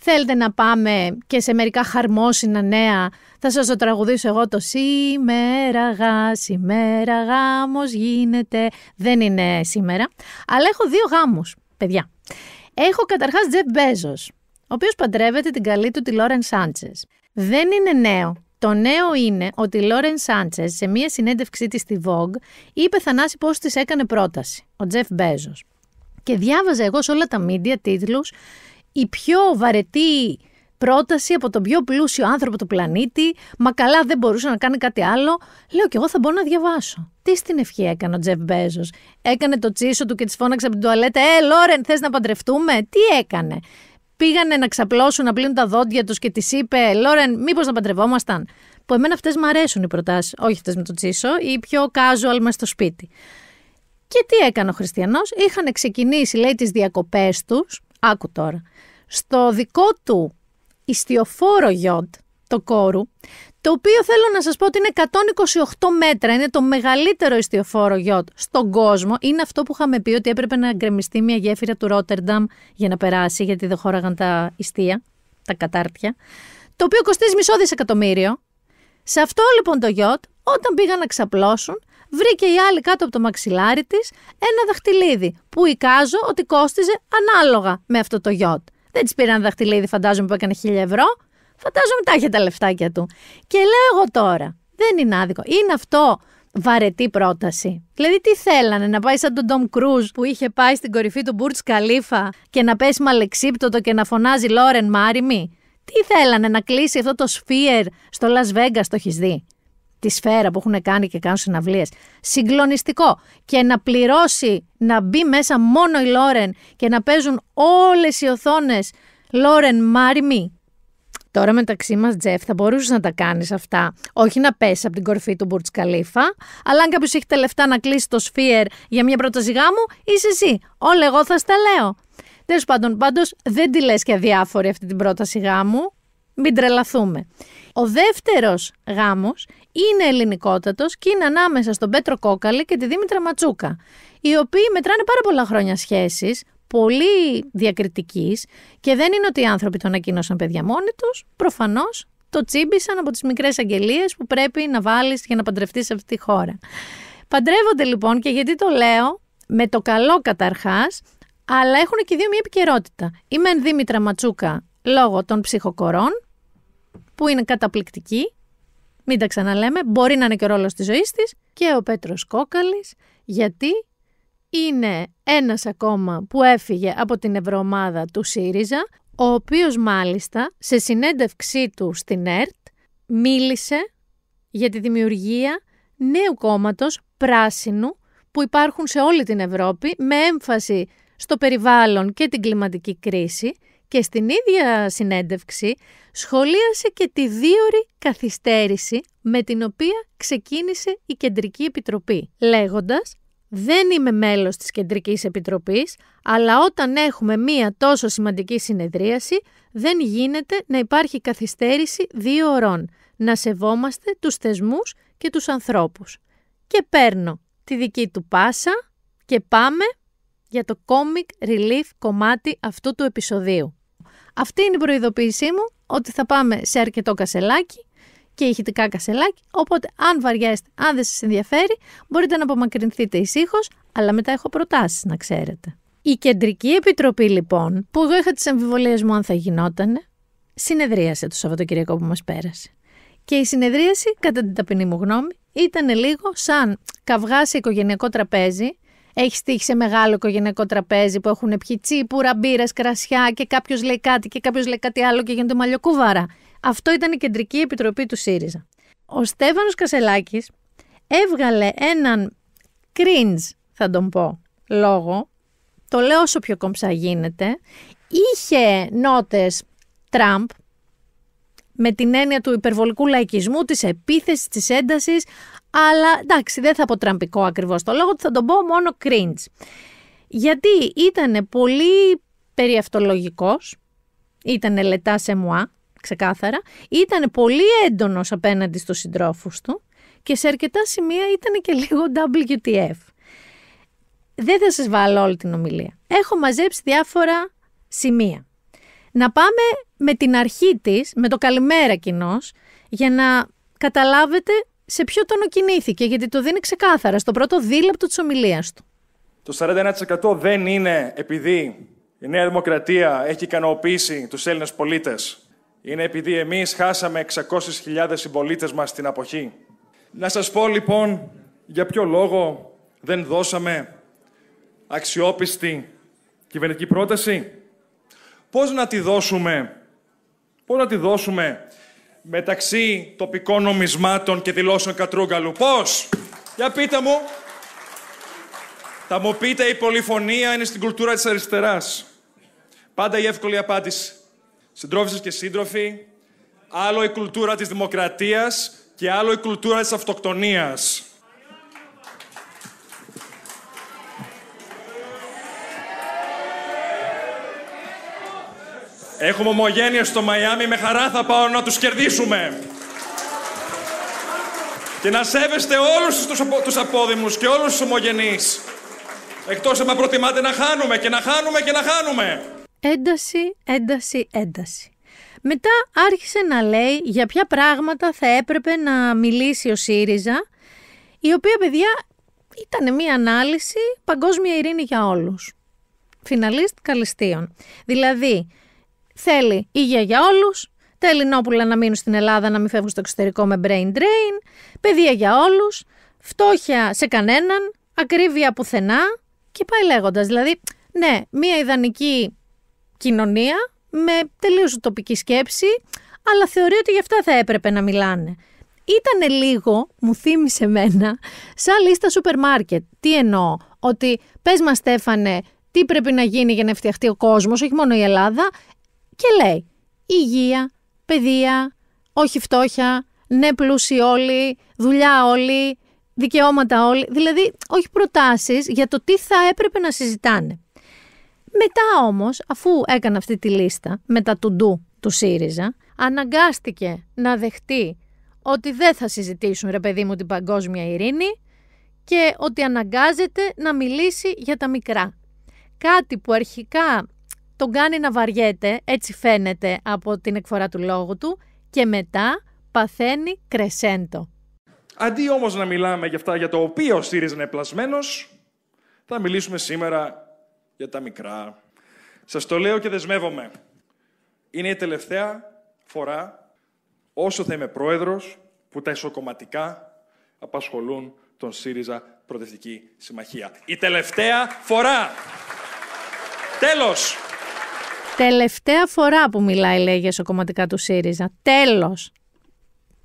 A: Θέλετε να πάμε και σε μερικά χαρμόσυνα νέα, θα σας το τραγουδήσω εγώ το «Σήμερα γά, σήμερα γάμος γίνεται». Δεν είναι σήμερα, αλλά έχω δύο γάμους, παιδιά. Έχω καταρχάς Τζεμπέζος, ο οποίος παντρεύεται την καλή του τη Λόρεν Σάντσες. Δεν είναι νέο, το νέο είναι ότι η Λόρεν Σάντσες σε μία συνέντευξή της στη Vogue είπε Θανάση πώς της έκανε πρόταση, ο Τζεφ Μπέζος. Και διάβαζα εγώ σε όλα τα μίντια τίτλους η πιο βαρετή πρόταση από τον πιο πλούσιο άνθρωπο του πλανήτη. Μα καλά, δεν μπορούσε να κάνει κάτι άλλο. Λέω κι εγώ θα μπορώ να διαβάσω. Τι στην ευχή έκανε ο Τζεφ Μπέζος. Έκανε το τσίσο του και της φώναξε από την τουαλέτα. Ε, Λόρεν, θες να παντρευτούμε. Τι έκανε πήγανε να ξαπλώσουν, να πλύνουν τα δόντια τους και της είπε, Λόρεν, μήπως να παντρευόμασταν. Που εμένα αυτές μου αρέσουν οι προτάσεις, όχι αυτές με το τσίσο, ή πιο casual μες στο σπίτι. Και τι έκανε ο Χριστιανός, είχαν ξεκινήσει, λέει, τις διακοπές τους, άκου τώρα, στο δικό του ιστιοφόρο γιοντ, το κόρου, το οποίο θέλω να σας πω ότι είναι 128 μέτρα, είναι το μεγαλύτερο ιστιοφόρο γιότ στον κόσμο. Είναι αυτό που είχαμε πει ότι έπρεπε να γκρεμιστεί μια γέφυρα του Ρότερνταμ για να περάσει, γιατί δεν χώραγαν τα ιστεία, τα κατάρτια. Το οποίο κοστίζει μισό δισεκατομμύριο. Σε αυτό λοιπόν το γιότ, όταν πήγαν να ξαπλώσουν, βρήκε η άλλη κάτω από το μαξιλάρι της ένα δαχτυλίδι που εικάζω ότι κόστιζε ανάλογα με αυτό το γιότ. Δεν της πήραν δαχτυλίδι, φαντάζομαι που έκανε 1000 ευρώ, Φαντάζομαι τα έχει τα λεφτάκια του. Και λέω εγώ τώρα, δεν είναι άδικο. Είναι αυτό βαρετή πρόταση. Δηλαδή τι θέλανε, να πάει σαν τον Ντομ Κρούζ που είχε πάει στην κορυφή του Μπούρτς Καλίφα και να πέσει μαλεξίπτωτο και να φωνάζει Λόρεν Μάριμι. Τι θέλανε, να κλείσει αυτό το σφίερ στο Las Vegas, το έχεις δει. Τη σφαίρα που έχουν κάνει και κάνουν συναυλίες. Συγκλονιστικό. Και να πληρώσει να μπει μέσα μόνο η Λόρεν και να παίζουν όλες οι οθόνες Λόρεν Μάριμι Τώρα μεταξύ μας, Τζεφ, θα μπορούσες να τα κάνεις αυτά. Όχι να πέσεις από την κορφή του Μπουρτ Καλίφα, αλλά αν κάποιος έχει τα λεφτά να κλείσει το σφίερ για μια πρόταση γάμου, είσαι εσύ. Όλα εγώ θα στα λέω. Τέλος πάντων, πάντως δεν τη λες και αδιάφορη αυτή την πρόταση γάμου. Μην τρελαθούμε. Ο δεύτερος γάμος είναι ελληνικότατος και είναι ανάμεσα στον Πέτρο Κόκαλη και τη Δήμητρα Ματσούκα, οι οποίοι μετράνε πάρα πολλά χρόνια σχέσεις, πολύ διακριτικής και δεν είναι ότι οι άνθρωποι τον ανακοίνωσαν παιδιά μόνοι τους. προφανώς το τσίμπησαν από τις μικρές αγγελίες που πρέπει να βάλεις για να παντρευτείς σε αυτή τη χώρα. Παντρεύονται λοιπόν και γιατί το λέω με το καλό καταρχάς, αλλά έχουν και δύο μια επικαιρότητα. Η Μεν Δήμητρα Ματσούκα λόγω των ψυχοκορών, που είναι καταπληκτική, μην τα ξαναλέμε, μπορεί να είναι και ο ρόλος της ζωής της, και ο Πέτρος Κόκαλης, γιατί είναι ένας ακόμα που έφυγε από την Ευρωομάδα του ΣΥΡΙΖΑ, ο οποίος μάλιστα σε συνέντευξή του στην ΕΡΤ μίλησε για τη δημιουργία νέου κόμματος πράσινου που υπάρχουν σε όλη την Ευρώπη με έμφαση στο περιβάλλον και την κλιματική κρίση και στην ίδια συνέντευξη σχολίασε και τη δίωρη καθυστέρηση με την οποία ξεκίνησε η Κεντρική Επιτροπή, λέγοντας δεν είμαι μέλος της Κεντρικής Επιτροπής, αλλά όταν έχουμε μία τόσο σημαντική συνεδρίαση, δεν γίνεται να υπάρχει καθυστέρηση δύο ωρών. Να σεβόμαστε τους θεσμούς και τους ανθρώπους. Και παίρνω τη δική του πάσα και πάμε για το comic relief κομμάτι αυτού του επεισοδίου. Αυτή είναι η προειδοποίησή μου ότι θα πάμε σε αρκετό κασελάκι και ηχητικά κασελάκι. Οπότε, αν βαριέστε, αν δεν σας ενδιαφέρει, μπορείτε να απομακρυνθείτε ησύχως, αλλά μετά έχω προτάσεις, να ξέρετε. Η Κεντρική Επιτροπή, λοιπόν, που εγώ είχα τις αμφιβολίες μου αν θα γινότανε, συνεδρίασε το Σαββατοκυριακό που μας πέρασε. Και η συνεδρίαση, κατά την ταπεινή μου γνώμη, ήταν λίγο σαν καυγάς σε οικογενειακό τραπέζι. Έχει τύχει σε μεγάλο οικογενειακό τραπέζι που έχουν πιει τσίπουρα, μπύρες, κρασιά και κάποιος λέει κάτι και κάποιος λέει κάτι άλλο και γίνεται μαλλιοκούβαρα. Αυτό ήταν η κεντρική επιτροπή του ΣΥΡΙΖΑ. Ο Στέφανος Κασελάκης έβγαλε έναν cringe, θα τον πω, λόγο. Το λέω όσο πιο κομψά γίνεται. Είχε νότες Τραμπ, με την έννοια του υπερβολικού λαϊκισμού, της επίθεσης, της έντασης, αλλά εντάξει δεν θα πω τραμπικό ακριβώς το λόγο, θα τον πω μόνο cringe. Γιατί ήταν πολύ περιαυτολογικός, ήταν λετά σε μουά, ξεκάθαρα, ήταν πολύ έντονος απέναντι στους συντρόφους του και σε αρκετά σημεία ήταν και λίγο WTF. Δεν θα σας βάλω όλη την ομιλία. Έχω μαζέψει διάφορα σημεία. Να πάμε με την αρχή της, με το καλημέρα κοινό, για να καταλάβετε σε ποιο τόνο κινήθηκε, γιατί το δίνει ξεκάθαρα στο πρώτο δίλεπτο της ομιλίας του.
B: Το 41% δεν είναι επειδή η Νέα Δημοκρατία έχει ικανοποιήσει τους Έλληνες πολίτες είναι επειδή εμείς χάσαμε 600.000 συμπολίτες μας την αποχή. Να σας πω λοιπόν για ποιο λόγο δεν δώσαμε αξιόπιστη κυβερνητική πρόταση. Πώς να τη δώσουμε, πώς να τη δώσουμε μεταξύ τοπικών νομισμάτων και δηλώσεων Κατρούγκαλου. Πώς! Για πείτε μου. Θα μου πείτε η πολυφωνία είναι στην κουλτούρα της αριστεράς. Πάντα η εύκολη απάντηση. Συντρόφισσες και σύντροφοι, άλλο η κουλτούρα της δημοκρατίας και άλλο η κουλτούρα της αυτοκτονίας. Έχουμε ομογένειες στο Μαϊάμι, με χαρά θα πάω να τους κερδίσουμε. Και να σέβεστε όλους τους, απο... απόδημους και όλους τους ομογενείς. Εκτός αν προτιμάτε να χάνουμε και να χάνουμε και να χάνουμε
A: ένταση, ένταση, ένταση. Μετά άρχισε να λέει για ποια πράγματα θα έπρεπε να μιλήσει ο ΣΥΡΙΖΑ, η οποία παιδιά ήταν μια ανάλυση παγκόσμια ειρήνη για όλους. Φιναλίστ Καλυστίων. Δηλαδή, θέλει υγεία για όλους, τα Ελληνόπουλα να μείνουν στην Ελλάδα να μην φεύγουν στο εξωτερικό με brain drain, παιδεία για όλους, φτώχεια σε κανέναν, ακρίβεια πουθενά και πάει λέγοντας. Δηλαδή, ναι, μια ιδανική κοινωνία με τελείως τοπική σκέψη, αλλά θεωρεί ότι γι' αυτά θα έπρεπε να μιλάνε. Ήτανε λίγο, μου θύμισε μένα, σαν λίστα σούπερ μάρκετ. Τι εννοώ, ότι πες μας Στέφανε τι πρέπει να γίνει για να φτιαχτεί ο κόσμος, όχι μόνο η Ελλάδα, και λέει υγεία, παιδεία, όχι φτώχεια, ναι πλούσιοι όλοι, δουλειά όλοι, δικαιώματα όλοι, δηλαδή όχι προτάσεις για το τι θα έπρεπε να συζητάνε. Μετά όμως, αφού έκανε αυτή τη λίστα με τα τουντού του ΣΥΡΙΖΑ, αναγκάστηκε να δεχτεί ότι δεν θα συζητήσουν ρε παιδί μου την παγκόσμια ειρήνη και ότι αναγκάζεται να μιλήσει για τα μικρά. Κάτι που αρχικά τον κάνει να βαριέται, έτσι φαίνεται από την εκφορά του λόγου του και μετά παθαίνει κρεσέντο.
B: Αντί όμως να μιλάμε για αυτά για το οποίο ο ΣΥΡΙΖΑ είναι πλασμένος, θα μιλήσουμε σήμερα για τα μικρά. Σας το λέω και δεσμεύομαι. Είναι η τελευταία φορά, όσο θα είμαι πρόεδρος, που τα ισοκομματικά απασχολούν τον ΣΥΡΙΖΑ Προτευτική Συμμαχία. Η τελευταία φορά! Τέλος!
A: Τελευταία φορά που μιλάει, λέει, για ισοκομματικά του ΣΥΡΙΖΑ. Τέλος!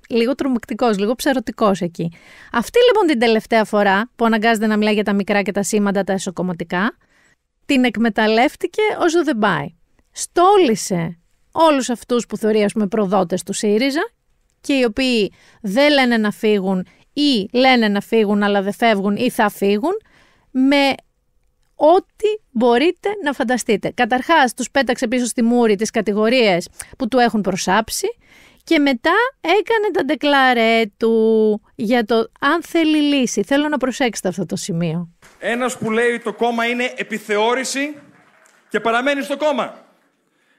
A: Λίγο τρομακτικός, λίγο ψαρωτικός εκεί. Αυτή λοιπόν την τελευταία φορά που αναγκάζεται να μιλάει για τα μικρά και τα σήματα, τα εσωκομματικά, την εκμεταλλεύτηκε όσο δεν πάει. Στόλισε όλους αυτούς που θεωρεί ας πούμε προδότες του ΣΥΡΙΖΑ και οι οποίοι δεν λένε να φύγουν ή λένε να φύγουν αλλά δεν φεύγουν ή θα φύγουν με ό,τι μπορείτε να φανταστείτε. Καταρχάς τους πέταξε πίσω στη μούρη τις κατηγορίες που του έχουν προσάψει και μετά έκανε τα ντεκλάρε του για το αν θέλει λύση. Θέλω να προσέξετε αυτό το σημείο.
B: Ένας που λέει το κόμμα είναι επιθεώρηση και παραμένει στο κόμμα.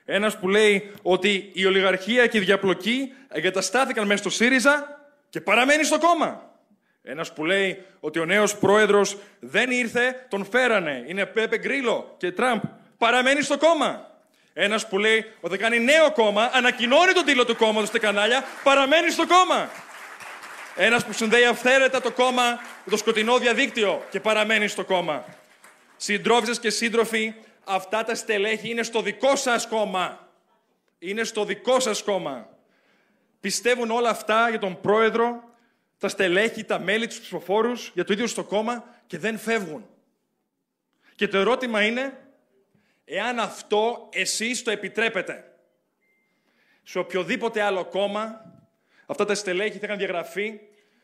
B: Ένας που λέει ότι η ολιγαρχία και η διαπλοκή εγκαταστάθηκαν μέσα στο ΣΥΡΙΖΑ και παραμένει στο κόμμα. Ένας που λέει ότι ο νέος πρόεδρος δεν ήρθε, τον φέρανε. Είναι Πέπε Γκρίλο και Τραμπ. Παραμένει στο κόμμα. Ένας που λέει ότι κάνει νέο κόμμα, ανακοινώνει τον τίτλο του κόμματος στα κανάλια, παραμένει στο κόμμα. Ένας που συνδέει αυθαίρετα το κόμμα με το σκοτεινό διαδίκτυο και παραμένει στο κόμμα. Συντρόφισσες και σύντροφοι, αυτά τα στελέχη είναι στο δικό σας κόμμα. Είναι στο δικό σας κόμμα. Πιστεύουν όλα αυτά για τον πρόεδρο, τα στελέχη, τα μέλη, τους ψηφοφόρους, για το ίδιο στο κόμμα και δεν φεύγουν. Και το ερώτημα είναι, εάν αυτό εσείς το επιτρέπετε. Σε οποιοδήποτε άλλο κόμμα, Αυτά τα στελέχη είχαν διαγραφεί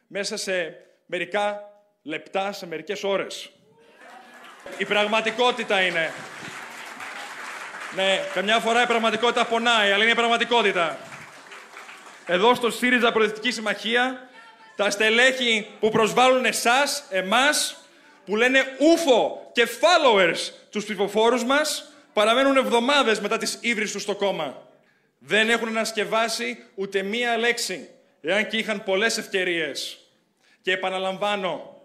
B: μέσα σε μερικά λεπτά, σε μερικές ώρες. Η πραγματικότητα είναι. Ναι, καμιά φορά η πραγματικότητα πονάει, αλλά είναι η πραγματικότητα. Εδώ στο ΣΥΡΙΖΑ Προοδευτική Συμμαχία, τα στελέχη που προσβάλλουν εσάς εμάς, που λένε ούφο και followers τους ψηφοφόρους μας, παραμένουν εβδομάδες μετά τις ύβρις τους στο κόμμα. Δεν έχουν ανασκευάσει ούτε μία λέξη, εάν και είχαν πολλές ευκαιρίες. Και επαναλαμβάνω,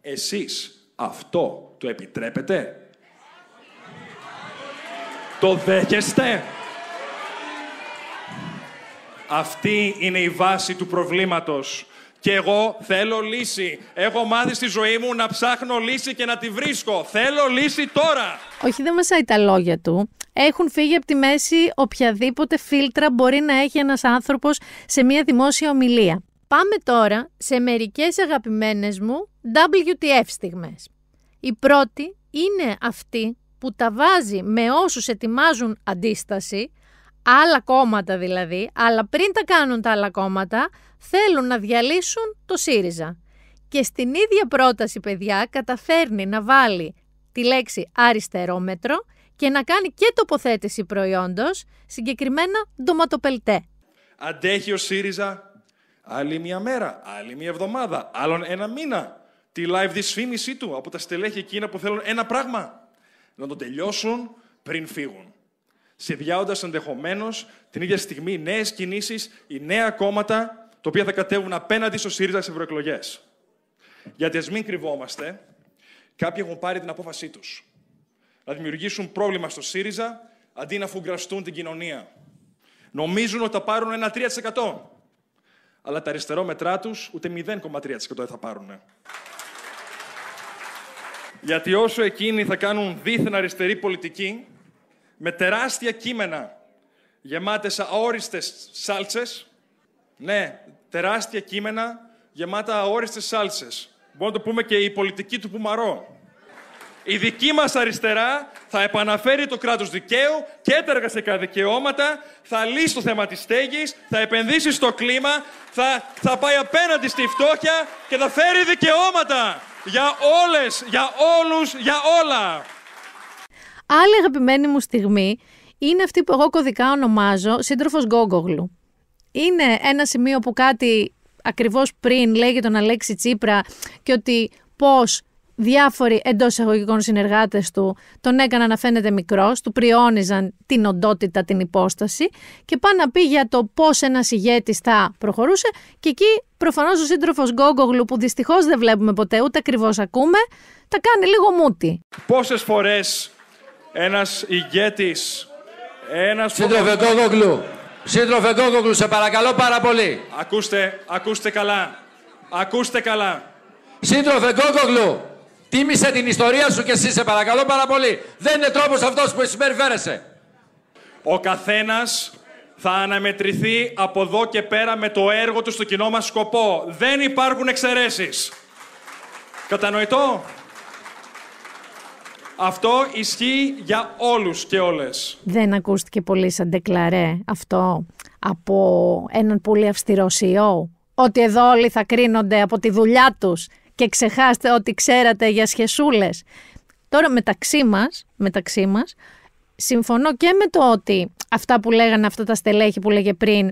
B: εσείς αυτό το επιτρέπετε? Το δέχεστε? Αυτή είναι η βάση του προβλήματος. Και εγώ θέλω λύση. Έχω μάθει στη ζωή μου να ψάχνω λύση και να τη βρίσκω. Θέλω λύση τώρα.
A: Όχι, δεν μασάει τα λόγια του. Έχουν φύγει από τη μέση οποιαδήποτε φίλτρα μπορεί να έχει ένας άνθρωπος σε μια δημόσια ομιλία. Πάμε τώρα σε μερικές αγαπημένες μου WTF στιγμές. Η πρώτη είναι αυτή που τα βάζει με όσους ετοιμάζουν αντίσταση, άλλα κόμματα δηλαδή, αλλά πριν τα κάνουν τα άλλα κόμματα, θέλουν να διαλύσουν το ΣΥΡΙΖΑ. Και στην ίδια πρόταση, παιδιά, καταφέρνει να βάλει τη λέξη αριστερόμετρο και να κάνει και τοποθέτηση προϊόντος, συγκεκριμένα ντοματοπελτέ.
B: Αντέχει ο ΣΥΡΙΖΑ άλλη μια μέρα, άλλη μια εβδομάδα, άλλον ένα μήνα. Τη live δυσφήμισή του από τα στελέχη εκείνα που θέλουν ένα πράγμα. Να το τελειώσουν πριν φύγουν. Συνδυάζοντα ενδεχομένως την ίδια στιγμή νέες κινήσεις ή νέα κόμματα το οποία θα κατέβουν απέναντι στο ΣΥΡΙΖΑ σε ευρωεκλογές. Γιατί ας μην κρυβόμαστε, κάποιοι έχουν πάρει την απόφασή τους. Να δημιουργήσουν πρόβλημα στο ΣΥΡΙΖΑ αντί να φουγκραστούν την κοινωνία. Νομίζουν ότι θα πάρουν ένα 3%. Αλλά τα αριστερόμετρά τους ούτε 0,3% δεν θα πάρουν. Γιατί όσο εκείνοι θα κάνουν δίθεν αριστερή πολιτική, με τεράστια κείμενα γεμάτες αόριστες σάλτσες, ναι, τεράστια κείμενα γεμάτα αόριστες σάλσες. Μπορούμε να το πούμε και η πολιτική του Πουμαρό. Η δική μας αριστερά θα επαναφέρει το κράτος δικαίου και τα εργασιακά δικαιώματα, θα λύσει το θέμα της στέγης, θα επενδύσει στο κλίμα, θα, θα πάει απέναντι στη φτώχεια και θα φέρει δικαιώματα για όλες, για όλους, για όλα.
A: Άλλη αγαπημένη μου στιγμή είναι αυτή που εγώ κωδικά ονομάζω σύντροφος Γκόγκογλου είναι ένα σημείο που κάτι ακριβώς πριν λέγει τον Αλέξη Τσίπρα και ότι πώς διάφοροι εντός εισαγωγικών συνεργάτες του τον έκαναν να φαίνεται μικρός, του πριόνιζαν την οντότητα, την υπόσταση και πάει να πει για το πώς ένας ηγέτης θα προχωρούσε. Και εκεί προφανώς ο σύντροφος Γκόγκογλου, που δυστυχώς δεν βλέπουμε ποτέ, ούτε ακριβώς ακούμε, τα κάνει λίγο μούτι.
B: Πόσες φορές ένας ηγέτης. Ένας... Σύντροφε Γκόγκογλου, Σύντροφε Γκόγκογλου, σε παρακαλώ πάρα πολύ. Ακούστε, ακούστε καλά. Ακούστε καλά. Σύντροφε Γκόγκογλου, τίμησε την ιστορία σου και εσύ, σε παρακαλώ πάρα πολύ. Δεν είναι τρόπος αυτός που περιφέρεσαι. Ο καθένας θα αναμετρηθεί από εδώ και πέρα με το έργο του στο κοινό μας σκοπό. Δεν υπάρχουν εξαιρεσει. Κατανοητό. Αυτό ισχύει για όλους και όλες.
A: Δεν ακούστηκε πολύ σαν τεκλαρέ αυτό από έναν πολύ αυστηρό CEO. Ότι εδώ όλοι θα κρίνονται από τη δουλειά τους και ξεχάστε ότι ξέρατε για σχεσούλες. Τώρα μεταξύ μας, μεταξύ μας, συμφωνώ και με το ότι αυτά που λέγανε αυτά τα στελέχη που λέγε πριν,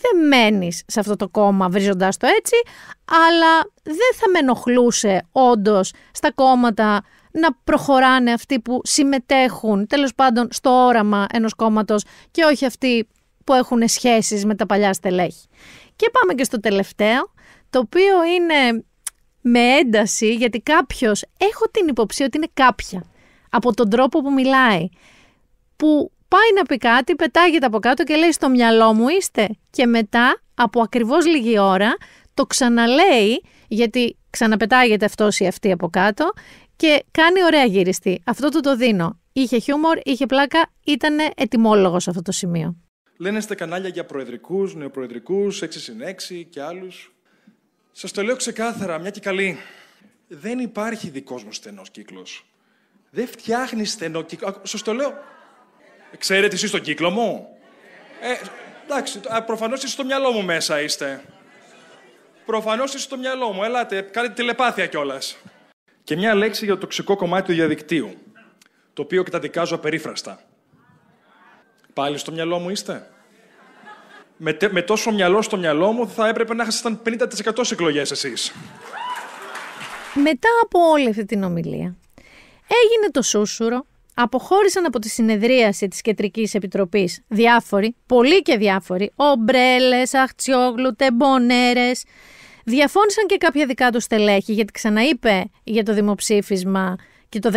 A: δεν μένεις σε αυτό το κόμμα βρίζοντας το έτσι, αλλά δεν θα με ενοχλούσε όντως στα κόμματα να προχωράνε αυτοί που συμμετέχουν τέλος πάντων στο όραμα ενός κόμματος και όχι αυτοί που έχουν σχέσεις με τα παλιά στελέχη. Και πάμε και στο τελευταίο, το οποίο είναι με ένταση γιατί κάποιος, έχω την υποψία ότι είναι κάποια από τον τρόπο που μιλάει, που πάει να πει κάτι, πετάγεται από κάτω και λέει στο μυαλό μου είστε και μετά από ακριβώς λίγη ώρα το ξαναλέει γιατί ξαναπετάγεται αυτός ή αυτή από κάτω και κάνει ωραία γύριστη. Αυτό του το δίνω. Είχε χιούμορ, είχε πλάκα, ήταν ετοιμόλογο αυτό το σημείο.
B: Λένε στα κανάλια για προεδρικούς, νεοπροεδρικούς, 6 συν 6 και άλλους. Σας το λέω ξεκάθαρα, μια και καλή. Δεν υπάρχει δικός μου στενός κύκλος. Δεν φτιάχνει στενό κύκλο. Σας το λέω. Ξέρετε εσείς τον κύκλο μου. Ε, εντάξει, προφανώς είστε στο μυαλό μου μέσα είστε. Προφανώς είστε στο μυαλό μου. Ελάτε, κάνετε τηλεπάθεια κιόλας. Και μια λέξη για το τοξικό κομμάτι του διαδικτύου, το οποίο καταδικάζω απερίφραστα. Πάλι στο μυαλό μου είστε. Με, τόσο μυαλό στο μυαλό μου θα έπρεπε να ήσασταν 50% εκλογέ εκλογές εσείς.
A: Μετά από όλη αυτή την ομιλία, έγινε το σούσουρο, αποχώρησαν από τη συνεδρίαση της Κεντρικής Επιτροπής διάφοροι, πολλοί και διάφοροι, ομπρέλες, αχτσιόγλου, τεμπονέρες, Διαφώνησαν και κάποια δικά τους στελέχη, γιατί ξαναείπε για το δημοψήφισμα και το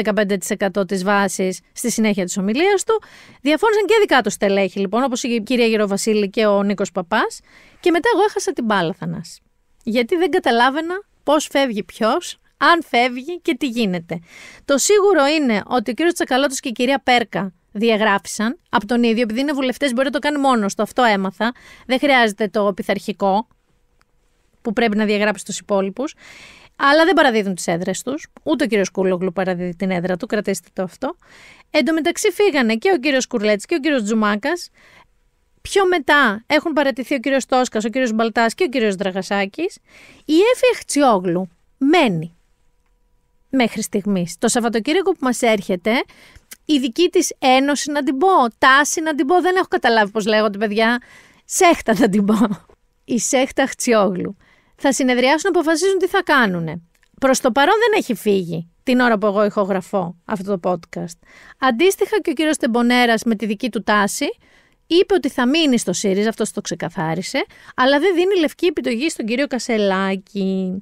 A: 15% της βάσης στη συνέχεια της ομιλίας του. Διαφώνησαν και δικά τους στελέχη λοιπόν, όπως η κυρία Γεροβασίλη και ο Νίκος Παπάς. Και μετά εγώ έχασα την μπάλα, Θανάς. Γιατί δεν καταλάβαινα πώς φεύγει ποιος, αν φεύγει και τι γίνεται. Το σίγουρο είναι ότι ο κύριος Τσακαλώτος και η κυρία Πέρκα διαγράφησαν από τον ίδιο, επειδή είναι βουλευτές, μπορεί να το κάνει μόνος του. Αυτό έμαθα. Δεν χρειάζεται το πειθαρχικό που πρέπει να διαγράψει τους υπόλοιπους. Αλλά δεν παραδίδουν τις έδρες τους. Ούτε ο κύριος Κούλογλου παραδίδει την έδρα του, κρατήστε το αυτό. Εν τω μεταξύ φύγανε και ο κύριος Κουρλέτση και ο κύριος Τζουμάκας. Πιο μετά έχουν παρατηθεί ο κύριος Τόσκας, ο κύριος Μπαλτάς και ο κύριος Δραγασάκης. Η Εφη Αχτσιόγλου μένει μέχρι στιγμής. Το Σαββατοκύριακο που μας έρχεται, η δική της ένωση να την πω, τάση να την πω, δεν έχω καταλάβει πώς λέγονται παιδιά. Σέχτα να την πω. Η Σέχτα Χτσιόγλου θα συνεδριάσουν, αποφασίζουν τι θα κάνουν. Προς το παρόν δεν έχει φύγει την ώρα που εγώ ηχογραφώ αυτό το podcast. Αντίστοιχα και ο κύριος Τεμπονέρας με τη δική του τάση είπε ότι θα μείνει στο ΣΥΡΙΖΑ, αυτός το ξεκαθάρισε, αλλά δεν δίνει λευκή επιτογή στον κύριο Κασελάκη.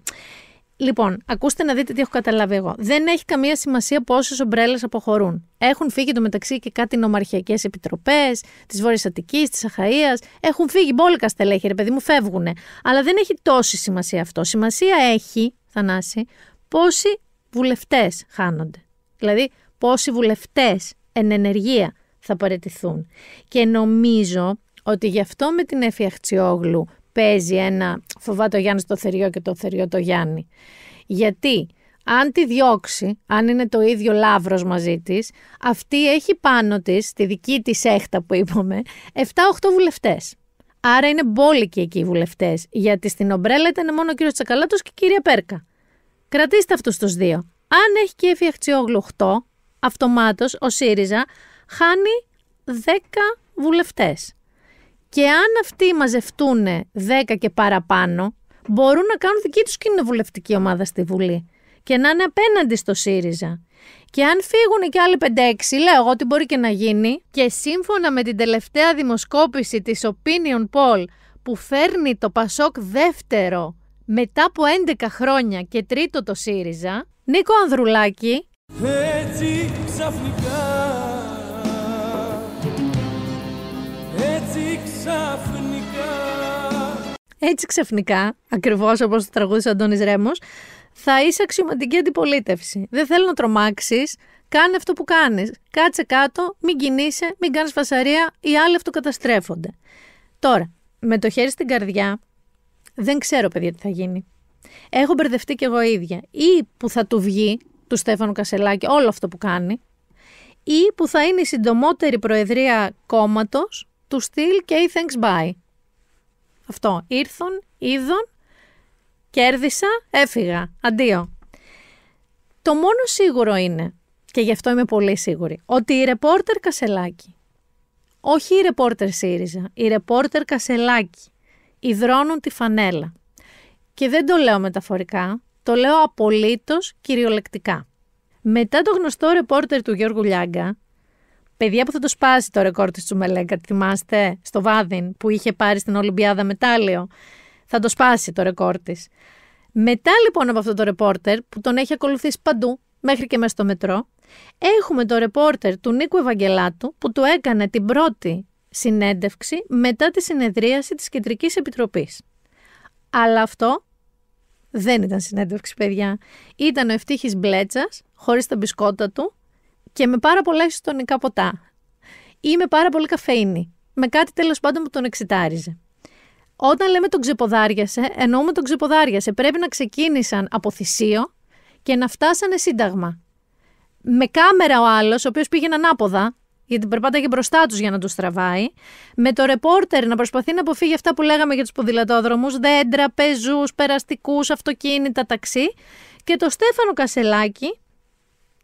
A: Λοιπόν, ακούστε να δείτε τι έχω καταλάβει εγώ. Δεν έχει καμία σημασία πόσες ομπρέλες αποχωρούν. Έχουν φύγει το μεταξύ και κάτι νομαρχιακές επιτροπές της Βόρειας Αττικής, της Αχαία. Έχουν φύγει μπόλικα στελέχη, ρε παιδί μου, φεύγουν. Αλλά δεν έχει τόση σημασία αυτό. Σημασία έχει, Θανάση, πόσοι βουλευτές χάνονται. Δηλαδή, πόσοι βουλευτές εν ενεργεία θα παρετηθούν. Και νομίζω ότι γι' αυτό με την Εφη παίζει ένα φοβάται ο Γιάννης το θεριό και το θεριό το Γιάννη. Γιατί αν τη διώξει, αν είναι το ίδιο λαύρος μαζί της, αυτή έχει πάνω της, τη δική της έχτα που είπαμε, 7-8 βουλευτές. Άρα είναι μπόλικοι εκεί οι βουλευτές, γιατί στην ομπρέλα ήταν μόνο ο κύριος Τσακαλάτος και η κυρία Πέρκα. Κρατήστε αυτούς τους δύο. Αν έχει και έφυγε αξιόγλου 8, αυτομάτως ο ΣΥΡΙΖΑ χάνει 10 βουλευτές. Και αν αυτοί μαζευτούν 10 και παραπάνω, μπορούν να κάνουν δική τους κοινοβουλευτική ομάδα στη Βουλή και να είναι απέναντι στο ΣΥΡΙΖΑ. Και αν φύγουν και άλλοι 5-6, λέω εγώ ότι μπορεί και να γίνει. Και σύμφωνα με την τελευταία δημοσκόπηση της Opinion Poll που φέρνει το Πασόκ δεύτερο μετά από 11 χρόνια και τρίτο το ΣΥΡΙΖΑ, Νίκο Ανδρουλάκη.
B: Έτσι ξαφνικά.
A: Έτσι ξαφνικά, ακριβώς όπως το τραγούδι ο Αντώνης Ρέμος, θα είσαι αξιωματική αντιπολίτευση. Δεν θέλω να τρομάξεις, κάνε αυτό που κάνεις. Κάτσε κάτω, μην κινείσαι, μην κάνεις φασαρία, οι άλλοι αυτοκαταστρέφονται. Τώρα, με το χέρι στην καρδιά, δεν ξέρω παιδιά τι θα γίνει. Έχω μπερδευτεί κι εγώ ίδια. Ή που θα του βγει, του Στέφανο Κασελάκη, όλο αυτό που κάνει, ή που θα είναι η συντομότερη προεδρία κόμματος του στυλ και η thanks bye. Αυτό. Ήρθον, είδον, κέρδισα, έφυγα. Αντίο. Το μόνο σίγουρο είναι, και γι' αυτό είμαι πολύ σίγουρη, ότι η ρεπόρτερ Κασελάκη, όχι η ρεπόρτερ ΣΥΡΙΖΑ, η ρεπόρτερ Κασελάκη, υδρώνουν τη φανέλα. Και δεν το λέω μεταφορικά, το λέω απολύτως κυριολεκτικά. Μετά το γνωστό ρεπόρτερ του Γιώργου Λιάγκα, Παιδιά που θα το σπάσει το ρεκόρ της Τσουμελέγκα, θυμάστε, στο Βάδιν που είχε πάρει στην Ολυμπιάδα μετάλλιο. Θα το σπάσει το ρεκόρ της. Μετά λοιπόν από αυτό το ρεπόρτερ που τον έχει ακολουθήσει παντού, μέχρι και μέσα στο μετρό, έχουμε το ρεπόρτερ του Νίκου Ευαγγελάτου που του έκανε την πρώτη συνέντευξη μετά τη συνεδρίαση της Κεντρικής Επιτροπής. Αλλά αυτό δεν ήταν συνέντευξη, παιδιά. Ήταν ο ευτύχης Μπλέτσας, χωρίς τα μπισκότα του, και με πάρα πολλά ιστονικά ποτά ή με πάρα πολύ καφέινη. Με κάτι τέλος πάντων που τον εξητάριζε. Όταν λέμε τον ξεποδάριασε, εννοούμε τον ξεποδάριασε. Πρέπει να ξεκίνησαν από θυσίο και να φτάσανε σύνταγμα. Με κάμερα ο άλλος, ο οποίος πήγαινε ανάποδα, γιατί περπάταγε μπροστά τους για να τους τραβάει, με το ρεπόρτερ να προσπαθεί να αποφύγει αυτά που λέγαμε για τους ποδηλατόδρομους, δέντρα, πεζούς, περαστικούς, αυτοκίνητα, ταξί, και το Στέφανο Κασελάκη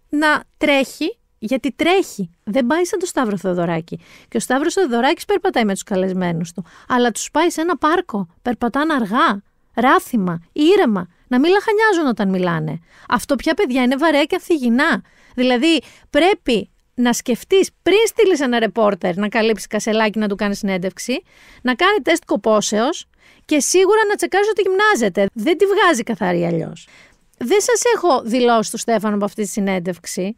A: να τρέχει γιατί τρέχει. Δεν πάει σαν το Σταύρο Θεοδωράκη. Και ο Σταύρος Θεοδωράκης περπατάει με τους καλεσμένους του. Αλλά τους πάει σε ένα πάρκο. Περπατάνε αργά, ράθιμα, ήρεμα. Να μην λαχανιάζουν όταν μιλάνε. Αυτό πια παιδιά είναι βαρέα και αυθυγινά. Δηλαδή πρέπει να σκεφτείς πριν στείλεις ένα ρεπόρτερ να καλύψεις κασελάκι να του κάνεις συνέντευξη, να κάνει τεστ κοπόσεως και σίγουρα να τσεκάζει ότι γυμνάζεται. Δεν τη βγάζει καθαρή αλλιώς δεν σας έχω δηλώσει του Στέφανο από αυτή τη συνέντευξη,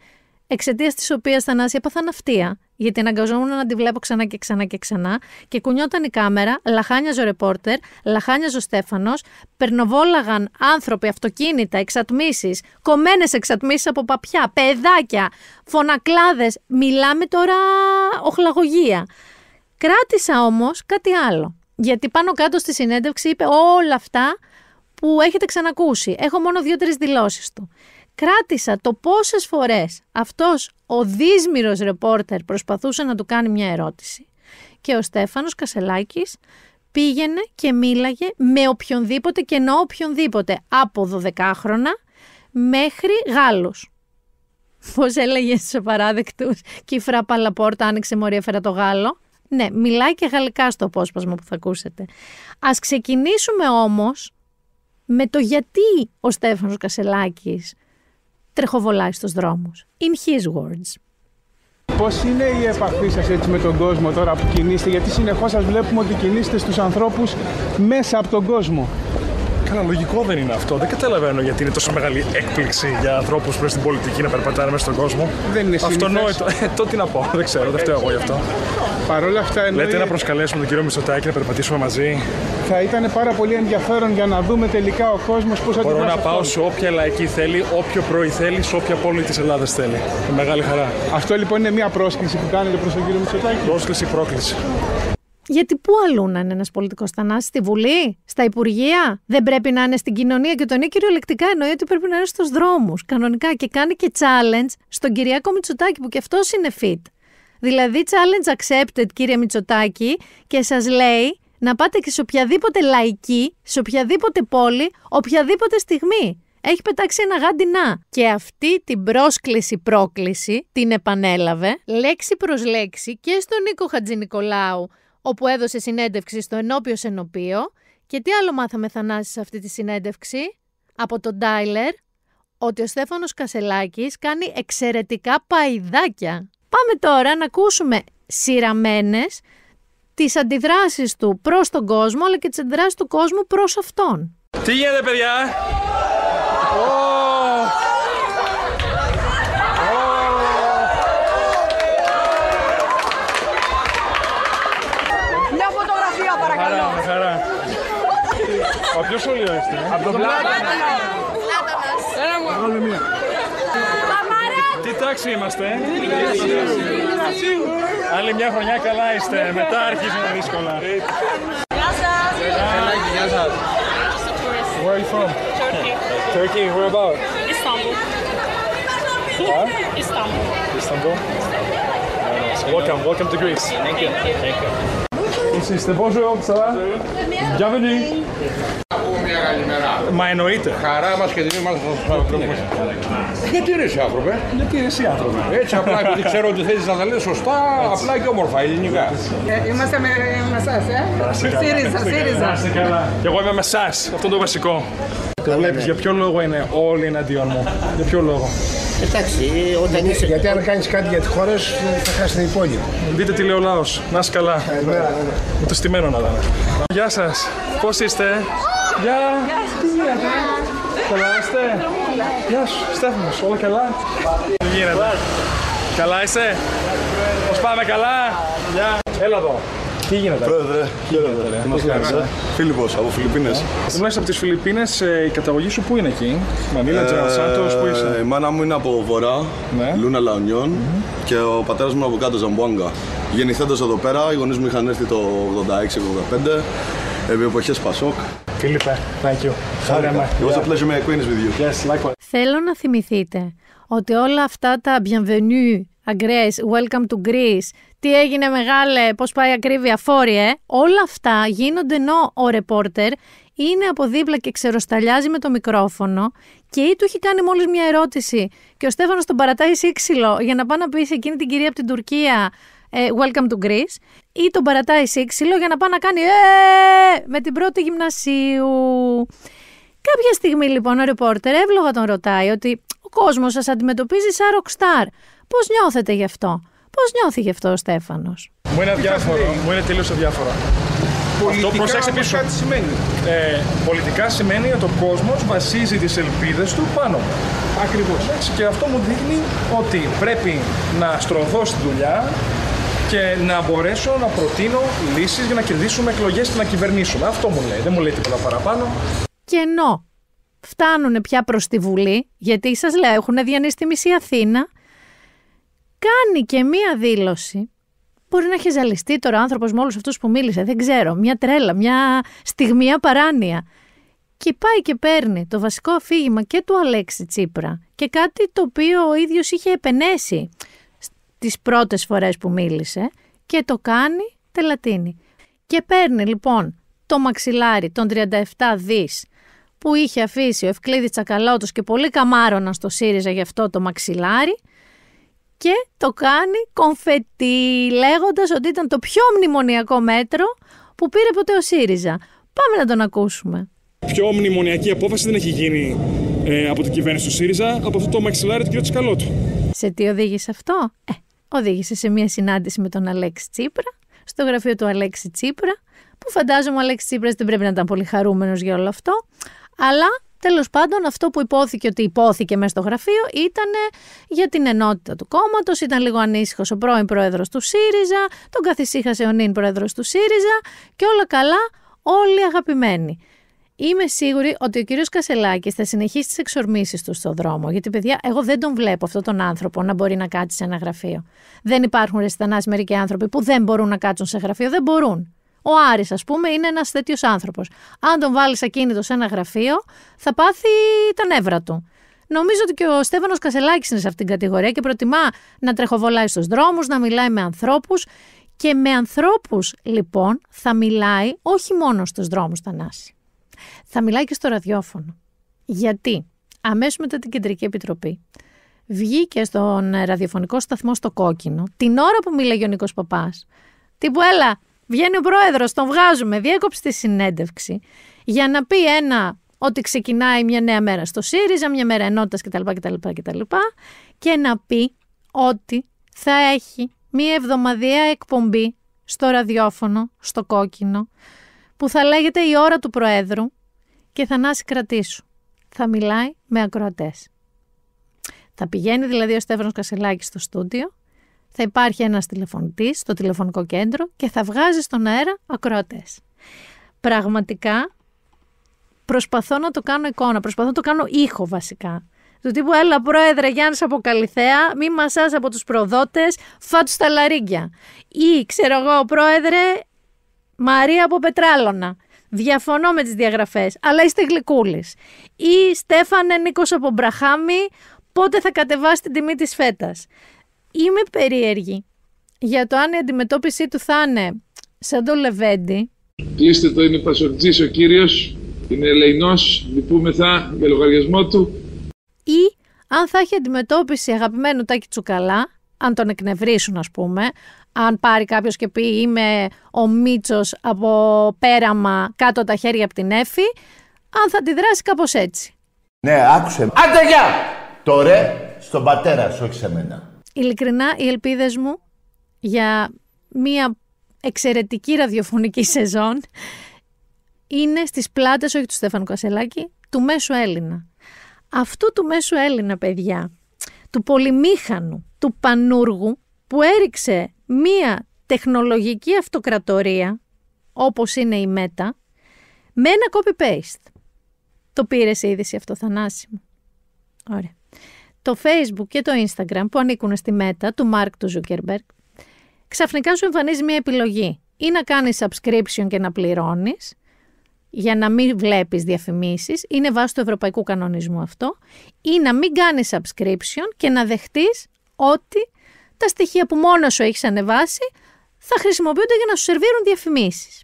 A: εξαιτίας της οποίας Θανάση έπαθα ναυτία, γιατί αναγκαζόμουν να τη βλέπω ξανά και ξανά και ξανά και κουνιόταν η κάμερα, λαχάνιαζε ο ρεπόρτερ, λαχάνιαζε ο Στέφανος, περνοβόλαγαν άνθρωποι, αυτοκίνητα, εξατμίσεις, κομμένες εξατμίσεις από παπιά, παιδάκια, φωνακλάδες. Μιλάμε τώρα οχλαγωγία. Κράτησα όμως κάτι άλλο. Γιατί πάνω κάτω στη συνέντευξη είπε όλα αυτά που έχετε ξανακούσει. Έχω μόνο δύο-τρει δηλώσεις του. Κράτησα το πόσες φορές αυτός ο δύσμηρο ρεπόρτερ προσπαθούσε να του κάνει μια ερώτηση. Και ο Στέφανος Κασελάκης πήγαινε και μίλαγε με οποιονδήποτε και ενώ οποιονδήποτε από 12χρονα μέχρι Γάλλους. Πώς έλεγε στου απαράδεκτου, Κύφρα Παλαπόρτα, άνοιξε μωρία, έφερα το Γάλλο. Ναι, μιλάει και γαλλικά στο απόσπασμα που θα ακούσετε. Ας ξεκινήσουμε όμως με το γιατί ο Στέφανος Κασελάκης τρεχοβολάει στους δρόμους. In his words.
B: Πώς είναι η επαφή σας έτσι με τον κόσμο τώρα που κινείστε, γιατί συνεχώς σας βλέπουμε ότι κινείστε στους ανθρώπους μέσα από τον κόσμο. Καλά, λογικό δεν είναι αυτό. Δεν καταλαβαίνω γιατί είναι τόσο μεγάλη έκπληξη για ανθρώπους που είναι στην πολιτική να περπατάνε μέσα στον κόσμο. Δεν είναι Αυτονόητο. Ε, το τι να πω, δεν ξέρω, δεν φταίω εγώ γι' αυτό. Παρ' όλα αυτά εννοεί... Λέτε να προσκαλέσουμε τον κύριο Μισωτάκη να περπατήσουμε μαζί. Θα ήταν πάρα πολύ ενδιαφέρον για να δούμε τελικά ο κόσμος πώς θα Μπορώ να πάω σε όποια λαϊκή θέλει, όποιο πρωί θέλει, σε όποια πόλη της Ελλάδας θέλει. Με μεγάλη χαρά. Αυτό λοιπόν είναι μια πρόσκληση που κάνετε προς τον κύριο Μητσοτάκη. Πρόσκληση, πρόκληση.
A: Γιατί πού αλλού να είναι ένας πολιτικός θανάσι, στη Βουλή, στα Υπουργεία, δεν πρέπει να είναι στην κοινωνία. Και τον είναι κυριολεκτικά εννοεί ότι πρέπει να είναι στους δρόμους, κανονικά. Και κάνει και challenge στον Κυριακό Μητσοτάκη, που κι αυτός είναι fit. Δηλαδή, challenge accepted, κύριε Μητσοτάκη, και σας λέει να πάτε και σε οποιαδήποτε λαϊκή, σε οποιαδήποτε πόλη, οποιαδήποτε στιγμή. Έχει πετάξει ένα να. Και αυτή την πρόσκληση-πρόκληση την επανέλαβε λέξη προς λέξη και στον Νίκο Χατζη όπου έδωσε συνέντευξη στο ενώπιος σενοπείο. Και τι άλλο μάθαμε Θανάσης σε αυτή τη συνέντευξη από τον Τάιλερ, ότι ο Στέφανος Κασελάκης κάνει εξαιρετικά παϊδάκια. Πάμε τώρα να ακούσουμε σειραμένες τις αντιδράσεις του προς τον κόσμο, αλλά και τις αντιδράσεις του κόσμου προς αυτόν.
B: Τι γίνεται παιδιά, Ποιος σχολείο είστε, Από τον Πλάτανα. Ένα μου. Βγάλουμε μία. Τι τάξη είμαστε, ε? Άλλη μια χρονιά καλά είστε. Μετά αρχίζουν τα δύσκολα. Γεια σας. Γεια σας. Where are you from? Turkey. Turkey, where about? Istanbul. What? Istanbul. Istanbul. Welcome, welcome to Greece. Thank you. Thank you. Είστε, bonjour, ça va? Bienvenue. Μα εννοείται. Χαρά μας και τιμή μας Γιατί είναι εσύ άνθρωπε. Γιατί είναι εσύ άνθρωπε. Έτσι απλά επειδή ξέρω ότι θέλεις να τα λες σωστά, απλά και όμορφα ελληνικά.
A: Ε, είμαστε με, με εσά, ε. ΣΥΡΙΖΑ, ΣΥΡΙΖΑ.
B: Και εγώ είμαι με εσά. Αυτό είναι το βασικό. Το βλέπεις για ποιο λόγο είναι όλοι εναντίον μου. Για ποιο λόγο. Εντάξει, όταν είσαι. Γιατί αν κάνεις κάτι για τη χώρα, θα χάσεις την υπόγειο. Δείτε τι λέει ο λαός. Να είσαι καλά. Ε, ναι, ναι, ναι. Με το στημένο να λέμε. Γεια σας. Πώς είστε. Γεια. Καλά είστε. Γεια σου, Στέφανος. Όλα καλά. Τι γίνεται. Καλά είσαι. Πώς πάμε καλά. Γεια. Έλα εδώ τι γίνεται. Πρόεδρε, χαίρομαι. Τι μας ε? Φίλιππος, από Φιλιππίνες. Τουλάχιστον από τις Φιλιππίνες, ε, η καταγωγή σου πού είναι εκεί, Μανίλα, ε, Τζανασάντος, πού είσαι. Η μάνα μου είναι από Βορρά, ναι. Λούνα Λαουνιών και ο πατέρας μου από κάτω, Ζαμπουάγκα. Γεννηθέντος εδώ πέρα, οι γονείς μου είχαν έρθει το 86-85, επί εποχές Πασόκ. Φίλιππε, thank you. It was a pleasure με with you. Yes, likewise.
A: Θέλω να θυμηθείτε ότι όλα αυτά τα bienvenue «Αγκρές, welcome to Greece. Τι έγινε μεγάλε, πώς πάει η ακρίβεια, φόρειε». Όλα αυτά γίνονται ενώ ο ρεπόρτερ είναι από δίπλα και ξεροσταλιάζει με το μικρόφωνο και ή του έχει κάνει μόλις μια ερώτηση και ο Στέφανος τον παρατάει σε ξύλο για να πάει να πει σε εκείνη την κυρία από την Τουρκία ε, Welcome to Greece ή τον παρατάει σε ξύλο για να πάει να κάνει ε, με την πρώτη γυμνασίου. Κάποια στιγμή λοιπόν ο ρεπόρτερ εύλογα τον ρωτάει ότι ο κόσμος σας αντιμετωπίζει σαν Πώς νιώθετε γι' αυτό. Πώς νιώθει γι' αυτό ο Στέφανος.
B: Μου είναι αδιάφορο. Μου είναι τελείως αδιάφορο. Πολιτικά αυτό προσέξτε πίσω. Κάτι σημαίνει. Ε, πολιτικά σημαίνει ότι ο κόσμος βασίζει τις ελπίδες του πάνω μου. Ακριβώ. Και αυτό μου δείχνει ότι πρέπει να στρωθώ στη δουλειά και να μπορέσω να προτείνω λύσεις για να κερδίσουμε εκλογές και να κυβερνήσουμε. Αυτό μου λέει. Δεν μου λέει τίποτα παραπάνω.
A: Και ενώ φτάνουν πια προς τη Βουλή, γιατί σας λέω έχουν διανύσει τη μισή Αθήνα, κάνει και μία δήλωση. Μπορεί να έχει ζαλιστεί τώρα ο άνθρωπος με όλους αυτούς που μίλησε, δεν ξέρω. Μια τρέλα, μια στιγμία παράνοια. Και πάει και παίρνει το βασικό αφήγημα και του Αλέξη Τσίπρα και κάτι το οποίο ο ίδιος είχε επενέσει τι πρώτες φορές που μίλησε και το κάνει τελατίνη. Και παίρνει λοιπόν το μαξιλάρι των 37 δις που είχε αφήσει ο Ευκλήδης Τσακαλώτος και πολλοί καμάρωναν στο ΣΥΡΙΖΑ γι' αυτό το μαξιλάρι και το κάνει κομφετή λέγοντας ότι ήταν το πιο μνημονιακό μέτρο που πήρε ποτέ ο ΣΥΡΙΖΑ. Πάμε να τον ακούσουμε.
B: Πιο μνημονιακή απόφαση δεν έχει γίνει ε, από την κυβέρνηση του ΣΥΡΙΖΑ από αυτό το μαξιλάρι του κ. Τσικαλώτου. Σε
A: τι οδήγησε αυτό? Ε, οδήγησε σε μια συνάντηση με τον Αλέξη Τσίπρα, στο γραφείο του Αλέξη Τσίπρα, που φαντάζομαι ο Αλέξη Τσίπρας δεν πρέπει να ήταν πολύ χαρούμενος για όλο αυτό, αλλά Τέλος πάντων, αυτό που υπόθηκε ότι υπόθηκε μέσα στο γραφείο ήταν για την ενότητα του κόμματος. Ήταν λίγο ανήσυχος ο πρώην πρόεδρος του ΣΥΡΙΖΑ, τον καθησύχασε ο νυν πρόεδρος του ΣΥΡΙΖΑ και όλα καλά, όλοι αγαπημένοι. Είμαι σίγουρη ότι ο κύριος Κασελάκης θα συνεχίσει τις εξορμήσεις του στον δρόμο. Γιατί, παιδιά, εγώ δεν τον βλέπω αυτόν τον άνθρωπο να μπορεί να κάτσει σε ένα γραφείο. Δεν υπάρχουν ρεσιτανά μερικοί άνθρωποι που δεν μπορούν να κάτσουν σε γραφείο. Δεν μπορούν. Ο Άρης, ας πούμε, είναι ένας τέτοιος άνθρωπος. Αν τον βάλεις ακίνητο σε ένα γραφείο, θα πάθει τα νεύρα του. Νομίζω ότι και ο Στέφανος Κασελάκης είναι σε αυτήν την κατηγορία και προτιμά να τρεχοβολάει στους δρόμους, να μιλάει με ανθρώπους. Και με ανθρώπους, λοιπόν, θα μιλάει όχι μόνο στους δρόμους, Θανάση. Θα μιλάει και στο ραδιόφωνο. Γιατί αμέσως μετά την Κεντρική Επιτροπή βγήκε στον ραδιοφωνικό σταθμό στο Κόκκινο την ώρα που μιλάει ο παπά, Τι που έλα Βγαίνει ο πρόεδρος, τον βγάζουμε. Διέκοψε τη συνέντευξη για να πει ένα ότι ξεκινάει μια νέα μέρα στο ΣΥΡΙΖΑ, μια μέρα ενότητας κτλ, κτλ, Και να πει ότι θα έχει μια εβδομαδιαία εκπομπή στο ραδιόφωνο, στο κόκκινο, που θα λέγεται η ώρα του Προέδρου και θα να κρατήσου. Θα μιλάει με ακροατές. Θα πηγαίνει δηλαδή ο Στέφανος Κασελάκης στο στούντιο θα υπάρχει ένας τηλεφωνητής στο τηλεφωνικό κέντρο και θα βγάζει στον αέρα ακροατές. Πραγματικά προσπαθώ να το κάνω εικόνα, προσπαθώ να το κάνω ήχο βασικά. Του τύπου «Έλα πρόεδρε Γιάννης από Καλυθέα, μη μασάς από τους προδότες, φά τους τα λαρίγκια». Ή ξέρω εγώ πρόεδρε Μαρία από Πετράλωνα. Διαφωνώ με τις διαγραφές, αλλά είστε γλυκούλης. Ή Στέφανε Νίκος από Μπραχάμι, πότε θα κατεβάσει την τιμή της φέτας είμαι περίεργη για το αν η αντιμετώπιση του θα είναι σαν το Λεβέντι.
B: Κλείστε το, είναι Πασορτζής ο κύριος, είναι ελεηνός, λυπούμεθα για λογαριασμό του.
A: Ή αν θα έχει αντιμετώπιση αγαπημένου Τάκη Τσουκαλά, αν τον εκνευρίσουν ας πούμε, αν πάρει κάποιος και πει είμαι ο Μίτσος από πέραμα κάτω τα χέρια από την Εφη, αν θα τη δράσει κάπως έτσι.
B: Ναι, άκουσε. Άντε γεια! Τώρα στον πατέρα σου, όχι σε μένα
A: ειλικρινά οι ελπίδες μου για μία εξαιρετική ραδιοφωνική σεζόν είναι στις πλάτες, όχι του Στέφανου Κασελάκη, του μέσου Έλληνα. Αυτού του μέσου Έλληνα, παιδιά, του πολυμήχανου, του πανούργου, που έριξε μία τεχνολογική αυτοκρατορία, όπως είναι η ΜΕΤΑ, με ένα copy-paste. Το πήρε σε είδηση αυτό, Θανάση μου. Ωραία το Facebook και το Instagram που ανήκουν στη μέτα του Mark του Zuckerberg, ξαφνικά σου εμφανίζει μια επιλογή. Ή να κάνεις subscription και να πληρώνεις για να μην βλέπεις διαφημίσεις, είναι βάση του ευρωπαϊκού κανονισμού αυτό, ή να μην κάνεις subscription και να δεχτείς ότι τα στοιχεία που μόνος σου έχεις ανεβάσει θα χρησιμοποιούνται για να σου σερβίρουν διαφημίσεις.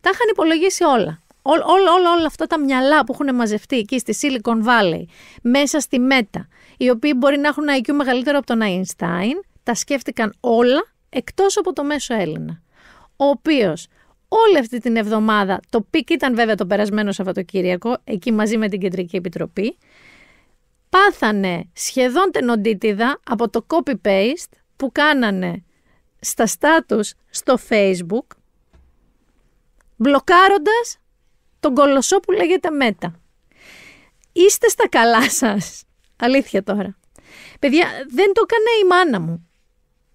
A: Τα είχαν υπολογίσει όλα. Όλα αυτά τα μυαλά που έχουν μαζευτεί εκεί στη Silicon Valley, μέσα στη Meta, οι οποίοι μπορεί να έχουν IQ μεγαλύτερο από τον Einstein, τα σκέφτηκαν όλα εκτός από το μέσο Έλληνα. Ο οποίος όλη αυτή την εβδομάδα, το πικ ήταν βέβαια το περασμένο Σαββατοκύριακο, εκεί μαζί με την Κεντρική Επιτροπή, πάθανε σχεδόν τενοντίτιδα από το copy-paste που κάνανε στα status στο facebook, μπλοκάροντας τον κολοσσό που λέγεται Μέτα. Είστε στα καλά σας. Αλήθεια τώρα. Παιδιά, δεν το έκανε η μάνα μου.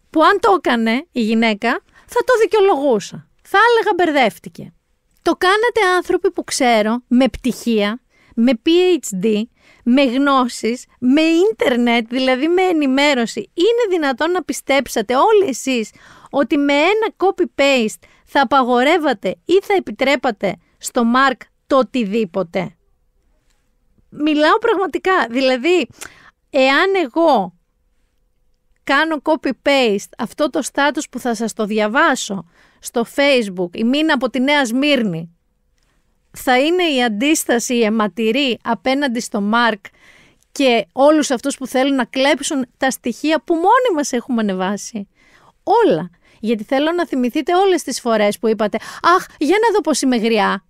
A: Που αν το έκανε η γυναίκα, θα το δικαιολογούσα. Θα έλεγα μπερδεύτηκε. Το κάνατε άνθρωποι που ξέρω, με πτυχία, με PhD, με γνώσεις, με ίντερνετ, δηλαδή με ενημέρωση. Είναι δυνατόν να πιστέψατε όλοι εσείς ότι με ένα copy-paste θα απαγορεύατε ή θα επιτρέπατε στο Μάρκ το οτιδήποτε. Μιλάω πραγματικά. Δηλαδή, εάν εγώ κάνω copy-paste αυτό το status που θα σας το διαβάσω στο facebook η μήνα από τη Νέα Σμύρνη, θα είναι η αντίσταση η αιματηρή απέναντι στο Μάρκ και όλους αυτούς που θέλουν να κλέψουν τα στοιχεία που μόνοι μας έχουμε ανεβάσει. Όλα. Γιατί θέλω να θυμηθείτε όλες τις φορές που είπατε «Αχ, για να δω πώς είμαι γριά»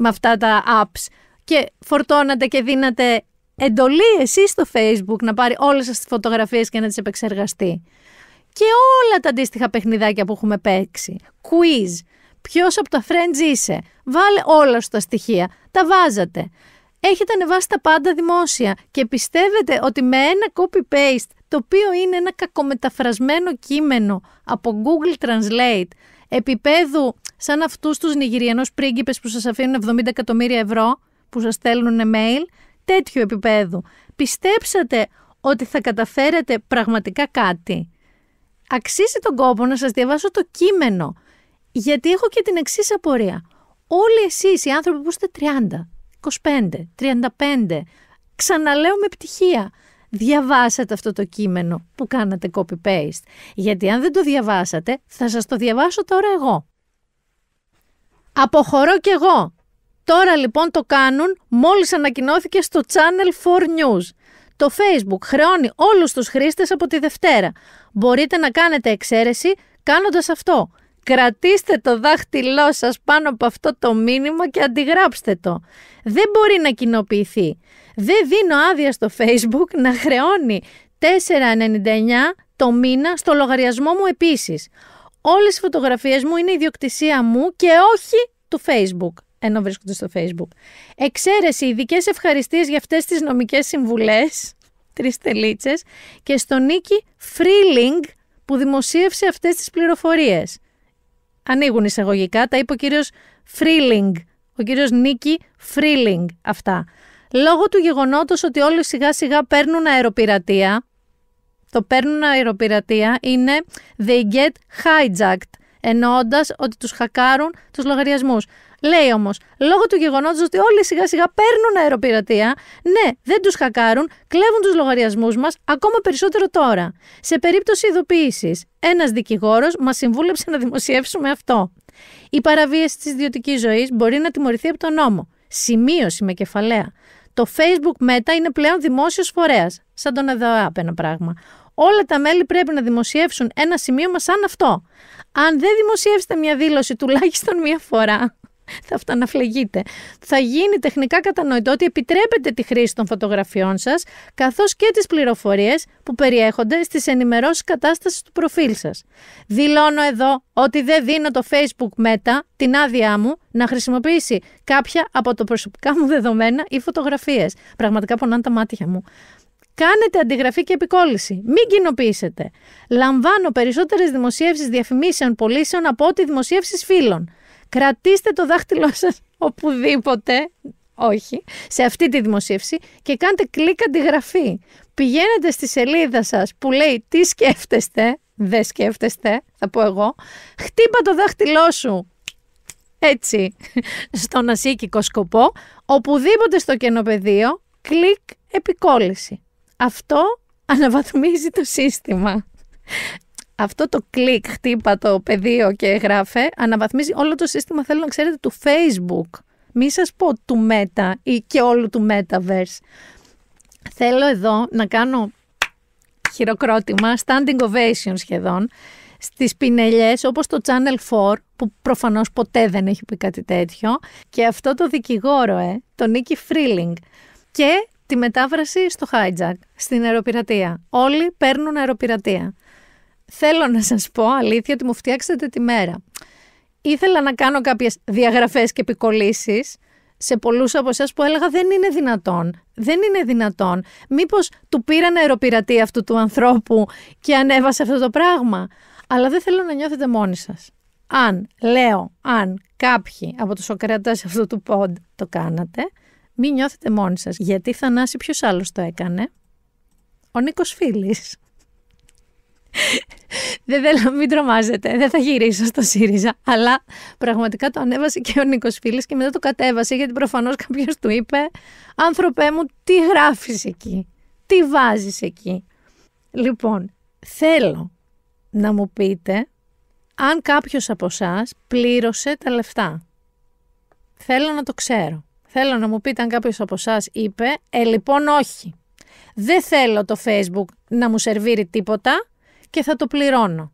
A: με αυτά τα apps και φορτώνατε και δίνατε εντολή εσείς στο facebook να πάρει όλες σας τις φωτογραφίες και να τις επεξεργαστεί. Και όλα τα αντίστοιχα παιχνιδάκια που έχουμε παίξει. Quiz. Ποιος από τα friends είσαι. Βάλε όλα σου τα στοιχεία. Τα βάζατε. Έχετε ανεβάσει τα πάντα δημόσια και πιστεύετε ότι με ένα copy-paste το οποίο είναι ένα κακομεταφρασμένο κείμενο από Google Translate επίπεδου σαν αυτούς τους Νιγηριανούς πρίγκιπες που σας αφήνουν 70 εκατομμύρια ευρώ που σας στέλνουν email, τέτοιο επίπεδου. Πιστέψατε ότι θα καταφέρετε πραγματικά κάτι. Αξίζει τον κόπο να σας διαβάσω το κείμενο, γιατί έχω και την εξής απορία. Όλοι εσείς οι άνθρωποι που είστε 30, 25, 35, ξαναλέω με πτυχία, διαβάσατε αυτό το κείμενο που κάνατε copy-paste. Γιατί αν δεν το διαβάσατε, θα σας το διαβάσω τώρα εγώ. Αποχωρώ κι εγώ. Τώρα λοιπόν το κάνουν μόλις ανακοινώθηκε στο Channel 4 News. Το Facebook χρεώνει όλους τους χρήστες από τη Δευτέρα. Μπορείτε να κάνετε εξαίρεση κάνοντας αυτό. Κρατήστε το δάχτυλό σας πάνω από αυτό το μήνυμα και αντιγράψτε το. Δεν μπορεί να κοινοποιηθεί δεν δίνω άδεια στο Facebook να χρεώνει 4,99 το μήνα στο λογαριασμό μου επίσης. Όλες οι φωτογραφίες μου είναι ιδιοκτησία μου και όχι του Facebook ενώ βρίσκονται στο Facebook. Εξαίρεση, ειδικές ευχαριστίες για αυτές τις νομικές συμβουλές, [LAUGHS] τρεις τελίτσες. και στο Νίκη Freeling που δημοσίευσε αυτές τις πληροφορίες. Ανοίγουν εισαγωγικά, τα είπε ο κύριος Freeling, ο κύριος Νίκη Freeling αυτά λόγω του γεγονότος ότι όλοι σιγά σιγά παίρνουν αεροπειρατεία, το παίρνουν αεροπειρατεία είναι they get hijacked, εννοώντας ότι τους χακάρουν τους λογαριασμούς. Λέει όμως, λόγω του γεγονότος ότι όλοι σιγά σιγά παίρνουν αεροπειρατεία, ναι, δεν τους χακάρουν, κλέβουν τους λογαριασμούς μας ακόμα περισσότερο τώρα. Σε περίπτωση ειδοποίησης, ένας δικηγόρος μας συμβούλεψε να δημοσιεύσουμε αυτό. Η παραβίαση της ιδιωτικής ζωής μπορεί να τιμωρηθεί από τον νόμο. Σημείωση με κεφαλαία. Το Facebook Meta είναι πλέον δημόσιος φορέας, σαν τον ΕΔΟΑΠ ένα πράγμα. Όλα τα μέλη πρέπει να δημοσιεύσουν ένα σημείωμα σαν αυτό. Αν δεν δημοσιεύσετε μια δήλωση τουλάχιστον μία φορά, θα φταναφλεγείτε Θα γίνει τεχνικά κατανοητό ότι επιτρέπετε τη χρήση των φωτογραφιών σας καθώς και τις πληροφορίες που περιέχονται στις ενημερώσεις κατάστασης του προφίλ σας. Δηλώνω εδώ ότι δεν δίνω το Facebook Meta την άδειά μου να χρησιμοποιήσει κάποια από τα προσωπικά μου δεδομένα ή φωτογραφίες, Πραγματικά πονάνε τα μάτια μου. Κάνετε αντιγραφή και επικόλυση Μην κοινοποιήσετε. Λαμβάνω περισσότερες δημοσιεύσεις διαφημίσεων πωλήσεων από ό,τι δημοσιεύσει φίλων. Κρατήστε το δάχτυλό σας οπουδήποτε, όχι, σε αυτή τη δημοσίευση και κάντε κλικ αντιγραφή. Πηγαίνετε στη σελίδα σας που λέει τι σκέφτεστε, δεν σκέφτεστε, θα πω εγώ, χτύπα το δάχτυλό σου έτσι, στον ασύκικο σκοπό, οπουδήποτε στο καινοπεδίο κλικ επικόλληση. Αυτό αναβαθμίζει το σύστημα αυτό το κλικ χτύπα το πεδίο και γράφε αναβαθμίζει όλο το σύστημα θέλω να ξέρετε του Facebook. Μη σας πω του Meta ή και όλου του Metaverse. Θέλω εδώ να κάνω χειροκρότημα, standing ovation σχεδόν, στις πινελιές όπως το Channel 4 που προφανώς ποτέ δεν έχει πει κάτι τέτοιο και αυτό το δικηγόρο, ε, το Νίκη Φρίλινγκ και τη μετάφραση στο hijack, στην αεροπειρατεία. Όλοι παίρνουν αεροπειρατεία θέλω να σας πω αλήθεια ότι μου φτιάξατε τη μέρα. Ήθελα να κάνω κάποιες διαγραφές και επικολλήσεις σε πολλούς από εσάς που έλεγα δεν είναι δυνατόν, δεν είναι δυνατόν. Μήπως του πήραν αεροπειρατή αυτού του ανθρώπου και ανέβασε αυτό το πράγμα. Αλλά δεν θέλω να νιώθετε μόνοι σας. Αν, λέω, αν κάποιοι από τους οκρατές αυτού του πόντ το κάνατε, μην νιώθετε μόνοι σας. Γιατί θα ποιο ποιος το έκανε. Ο Νίκος Φίλης. Δεν θέλω, μην τρομάζετε, δεν θα γυρίσω στο ΣΥΡΙΖΑ. Αλλά πραγματικά το ανέβασε και ο Νίκος Φίλης και μετά το κατέβασε, γιατί προφανώς κάποιος του είπε: Άνθρωπέ μου, τι γράφεις εκεί, τι βάζεις εκεί. Λοιπόν, θέλω να μου πείτε αν κάποιος από εσάς πλήρωσε τα λεφτά. Θέλω να το ξέρω. Θέλω να μου πείτε αν κάποιος από εσάς είπε, ε λοιπόν όχι. Δεν θέλω το facebook να μου σερβίρει τίποτα, και θα το πληρώνω.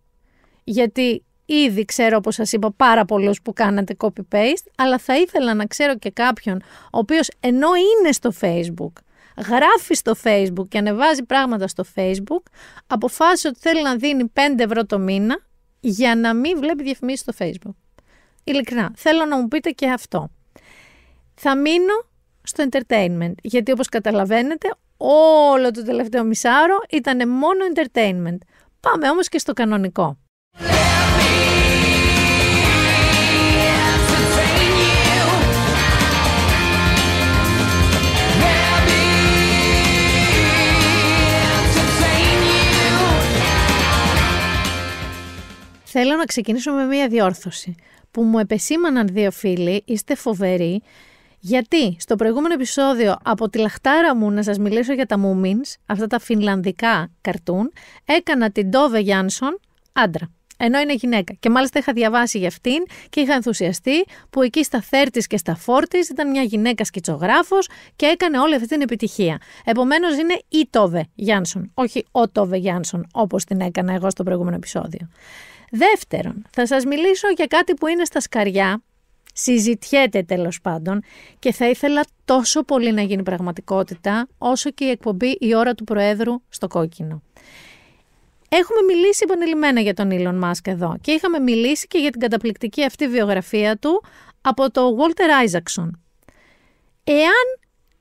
A: Γιατί ήδη ξέρω, όπως σας είπα, πάρα πολλούς που κάνατε copy-paste, αλλά θα ήθελα να ξέρω και κάποιον ο οποίος ενώ είναι στο Facebook, γράφει στο Facebook και ανεβάζει πράγματα στο Facebook, αποφάσισε ότι θέλει να δίνει 5 ευρώ το μήνα για να μην βλέπει διαφημίσεις στο Facebook. Ειλικρινά, θέλω να μου πείτε και αυτό. Θα μείνω στο entertainment, γιατί όπως καταλαβαίνετε όλο το τελευταίο μισάρο ήταν μόνο entertainment. Πάμε όμως και στο κανονικό. Θέλω να ξεκινήσω με μία διόρθωση που μου επεσήμαναν δύο φίλοι, είστε φοβεροί γιατί στο προηγούμενο επεισόδιο από τη λαχτάρα μου να σας μιλήσω για τα Moomins, αυτά τα φινλανδικά καρτούν, έκανα την Tove Jansson άντρα. Ενώ είναι γυναίκα. Και μάλιστα είχα διαβάσει για αυτήν και είχα ενθουσιαστεί που εκεί στα θέρτης και στα φόρτης ήταν μια γυναίκα σκητσογράφος και έκανε όλη αυτή την επιτυχία. Επομένως είναι η Τόβε Γιάνσον, όχι ο Τόβε Γιάνσον, όπως την έκανα εγώ στο προηγούμενο επεισόδιο. Δεύτερον, θα σας μιλήσω για κάτι που είναι στα σκαριά συζητιέται τέλος πάντων και θα ήθελα τόσο πολύ να γίνει πραγματικότητα όσο και η εκπομπή «Η ώρα του Προέδρου» στο κόκκινο. Έχουμε μιλήσει επανειλημμένα για τον Elon Musk εδώ και είχαμε μιλήσει και για την καταπληκτική αυτή βιογραφία του από το Walter Isaacson. Εάν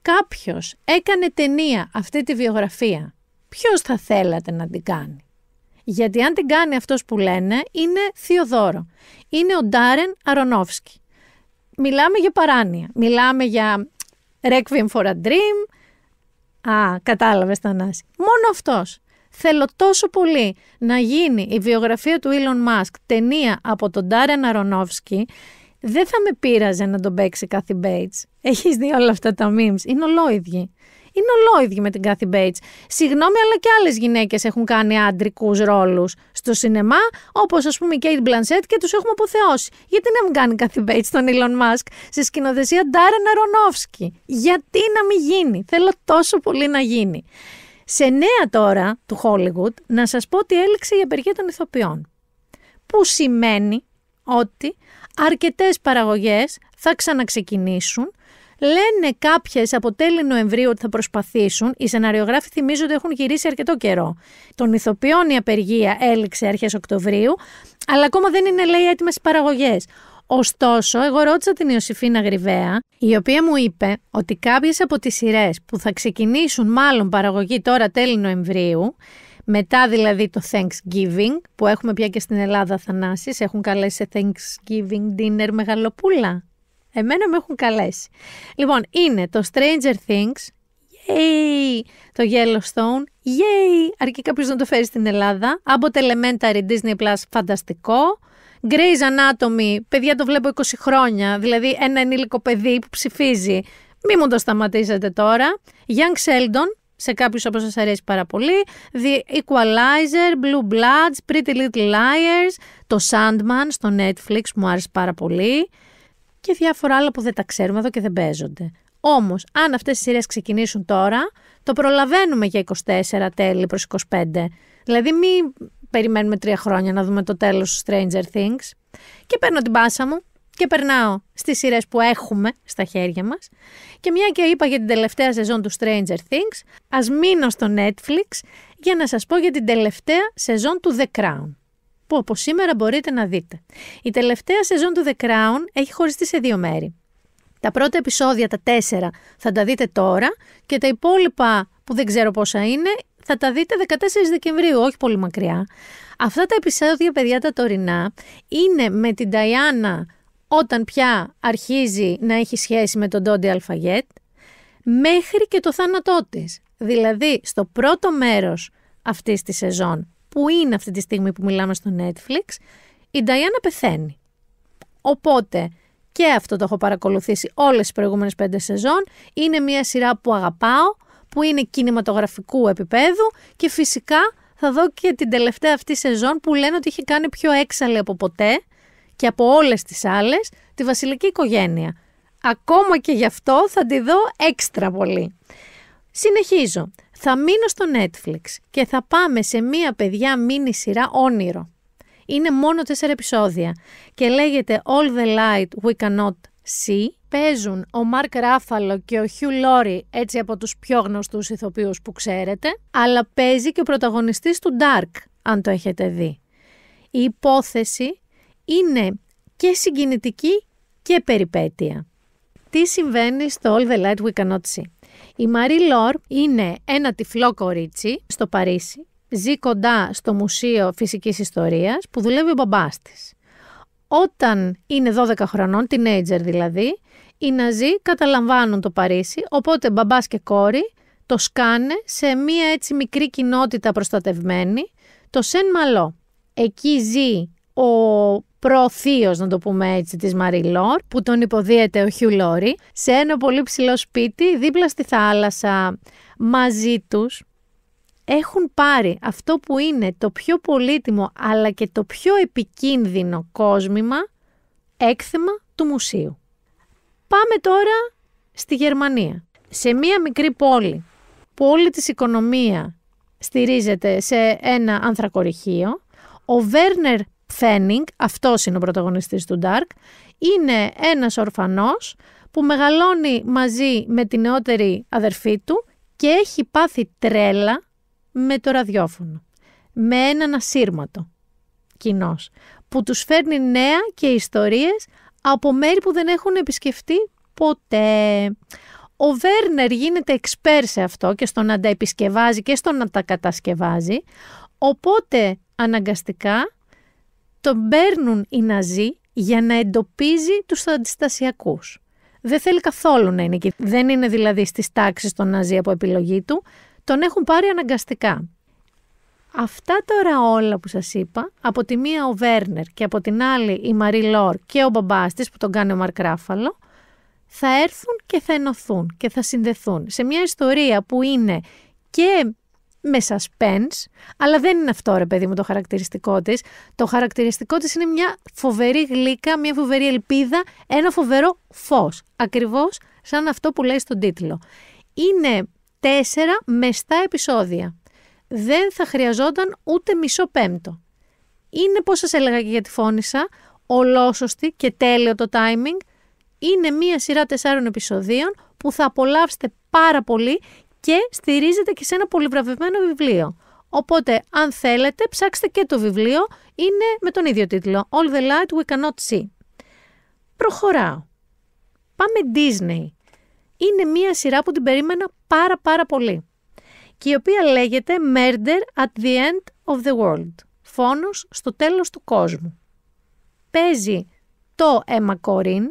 A: κάποιος έκανε ταινία αυτή τη βιογραφία, ποιος θα θέλατε να την κάνει. Γιατί αν την κάνει αυτός που λένε, είναι Θεοδόρο, Είναι ο Ντάρεν Αρονόφσκι μιλάμε για παράνοια. Μιλάμε για Requiem for a Dream. Α, κατάλαβες Θανάση. Μόνο αυτός. Θέλω τόσο πολύ να γίνει η βιογραφία του Elon Musk ταινία από τον Darren Aronofsky. Δεν θα με πείραζε να τον παίξει κάθε Bates. Έχεις δει όλα αυτά τα memes. Είναι ολόιδιοι είναι ολόιδιοι με την Κάθι Μπέιτ. Συγγνώμη, αλλά και άλλες γυναίκες έχουν κάνει άντρικους ρόλους στο σινεμά, όπως ας πούμε η Κέιτ Μπλανσέτ και τους έχουμε αποθεώσει. Γιατί να μην κάνει Κάθι Μπέιτ τον Elon Musk σε σκηνοθεσία Ντάρεν Αρονόφσκι. Γιατί να μην γίνει. Θέλω τόσο πολύ να γίνει. Σε νέα τώρα του Hollywood, να σας πω ότι έληξε η απεργία των ηθοποιών. Που σημαίνει ότι αρκετές παραγωγές θα ξαναξεκινήσουν Λένε κάποιες από τέλη Νοεμβρίου ότι θα προσπαθήσουν. Οι σεναριογράφοι θυμίζουν ότι έχουν γυρίσει αρκετό καιρό. Τον ηθοποιών η απεργία έληξε αρχές Οκτωβρίου, αλλά ακόμα δεν είναι, λέει, έτοιμες οι παραγωγές. Ωστόσο, εγώ ρώτησα την Ιωσήφίνα Γρυβαία, η οποία μου είπε ότι κάποιες από τις σειρές που θα ξεκινήσουν μάλλον παραγωγή τώρα τέλη Νοεμβρίου, μετά δηλαδή το Thanksgiving που έχουμε πια και στην Ελλάδα Θανάσης, έχουν καλέσει σε Thanksgiving dinner μεγαλοπούλα. Εμένα με έχουν καλέσει. Λοιπόν, είναι το Stranger Things, yay, το Yellowstone, yay, αρκεί κάποιος να το φέρει στην Ελλάδα, από το Elementary Disney Plus, φανταστικό, Grey's Anatomy, παιδιά το βλέπω 20 χρόνια, δηλαδή ένα ενήλικο παιδί που ψηφίζει, μη μου το σταματήσετε τώρα, Young Sheldon, σε κάποιους όπως σας αρέσει πάρα πολύ, The Equalizer, Blue Bloods, Pretty Little Liars, το Sandman στο Netflix μου άρεσε πάρα πολύ, και διάφορα άλλα που δεν τα ξέρουμε εδώ και δεν παίζονται. Όμως, αν αυτές οι σειρές ξεκινήσουν τώρα, το προλαβαίνουμε για 24 τέλη προς 25. Δηλαδή, μην περιμένουμε τρία χρόνια να δούμε το τέλος του Stranger Things. Και παίρνω την πάσα μου και περνάω στις σειρές που έχουμε στα χέρια μας. Και μια και είπα για την τελευταία σεζόν του Stranger Things, ας μείνω στο Netflix για να σας πω για την τελευταία σεζόν του The Crown που από σήμερα μπορείτε να δείτε. Η τελευταία σεζόν του The Crown έχει χωριστεί σε δύο μέρη. Τα πρώτα επεισόδια, τα τέσσερα, θα τα δείτε τώρα και τα υπόλοιπα που δεν ξέρω πόσα είναι, θα τα δείτε 14 Δεκεμβρίου, όχι πολύ μακριά. Αυτά τα επεισόδια, παιδιά, τα τωρινά, είναι με την Ταϊάννα όταν πια αρχίζει να έχει σχέση με τον Τόντι Αλφαγέτ, μέχρι και το θάνατό της. Δηλαδή, στο πρώτο μέρος αυτής της σεζόν που είναι αυτή τη στιγμή που μιλάμε στο Netflix, η Νταϊάννα πεθαίνει. Οπότε και αυτό το έχω παρακολουθήσει όλες τις προηγούμενες πέντε σεζόν. Είναι μια σειρά που αγαπάω, που είναι κινηματογραφικού επίπεδου και φυσικά θα δω και την τελευταία αυτή σεζόν που λένε ότι έχει κάνει πιο έξαλλη από ποτέ και από όλες τις άλλες τη βασιλική οικογένεια. Ακόμα και γι' αυτό θα τη δω έξτρα πολύ. Συνεχίζω θα μείνω στο Netflix και θα πάμε σε μία παιδιά μίνι σειρά όνειρο. Είναι μόνο τέσσερα επεισόδια και λέγεται All the Light We Cannot See. Παίζουν ο Μάρκ Ράφαλο και ο Χιου Λόρι, έτσι από τους πιο γνωστούς ηθοποιούς που ξέρετε, αλλά παίζει και ο πρωταγωνιστής του Dark, αν το έχετε δει. Η υπόθεση είναι και συγκινητική και περιπέτεια. Τι συμβαίνει στο All the Light We Cannot See. Η Μαρή Λόρ είναι ένα τυφλό κορίτσι στο Παρίσι. Ζει κοντά στο Μουσείο Φυσικής Ιστορίας που δουλεύει ο μπαμπάς της. Όταν είναι 12 χρονών, teenager δηλαδή, οι Ναζί καταλαμβάνουν το Παρίσι, οπότε μπαμπάς και κόρη το σκάνε σε μία έτσι μικρή κοινότητα προστατευμένη, το Σεν Μαλό. Εκεί ζει ο προωθείο, να το πούμε έτσι, της Μαριλόρ, που τον υποδίεται ο Χιου Λόρι, σε ένα πολύ ψηλό σπίτι, δίπλα στη θάλασσα, μαζί τους, έχουν πάρει αυτό που είναι το πιο πολύτιμο αλλά και το πιο επικίνδυνο κόσμημα έκθεμα του μουσείου. Πάμε τώρα στη Γερμανία. Σε μία μικρή πόλη που όλη της οικονομία στηρίζεται σε ένα ανθρακοριχείο, ο Βέρνερ Φένινγκ, αυτός είναι ο πρωταγωνιστής του Dark, είναι ένας ορφανός που μεγαλώνει μαζί με την νεότερη αδερφή του και έχει πάθει τρέλα με το ραδιόφωνο, με έναν ασύρματο κοινός που τους φέρνει νέα και ιστορίες από μέρη που δεν έχουν επισκεφτεί ποτέ. Ο Βέρνερ γίνεται εξπέρ σε αυτό και στο να τα επισκευάζει και στο να τα κατασκευάζει, οπότε αναγκαστικά τον παίρνουν οι Ναζί για να εντοπίζει τους αντιστασιακούς. Δεν θέλει καθόλου να είναι εκεί. Δεν είναι δηλαδή στις τάξεις των Ναζί από επιλογή του. Τον έχουν πάρει αναγκαστικά. Αυτά τώρα όλα που σας είπα, από τη μία ο Βέρνερ και από την άλλη η Μαρή Λόρ και ο μπαμπάς της που τον κάνει ο Μαρκράφαλο, θα έρθουν και θα ενωθούν και θα συνδεθούν σε μια ιστορία που είναι και με suspense, αλλά δεν είναι αυτό ρε παιδί μου το χαρακτηριστικό της. Το χαρακτηριστικό της είναι μια φοβερή γλύκα, μια φοβερή ελπίδα, ένα φοβερό φως. Ακριβώς σαν αυτό που λέει στον τίτλο. Είναι τέσσερα μεστά επεισόδια. Δεν θα χρειαζόταν ούτε μισό πέμπτο. Είναι, πώς σας έλεγα και τη φώνησα, ολόσωστη και τέλειο το timing. Είναι μία σειρά τεσσάρων επεισοδίων που θα απολαύσετε πάρα πολύ και στηρίζεται και σε ένα πολυβραβευμένο βιβλίο. Οπότε, αν θέλετε, ψάξτε και το βιβλίο. Είναι με τον ίδιο τίτλο. All the light we cannot see. Προχωράω. Πάμε Disney. Είναι μία σειρά που την περίμενα πάρα πάρα πολύ. Και η οποία λέγεται Murder at the End of the World. Φόνος στο τέλος του κόσμου. Παίζει το Emma Corrin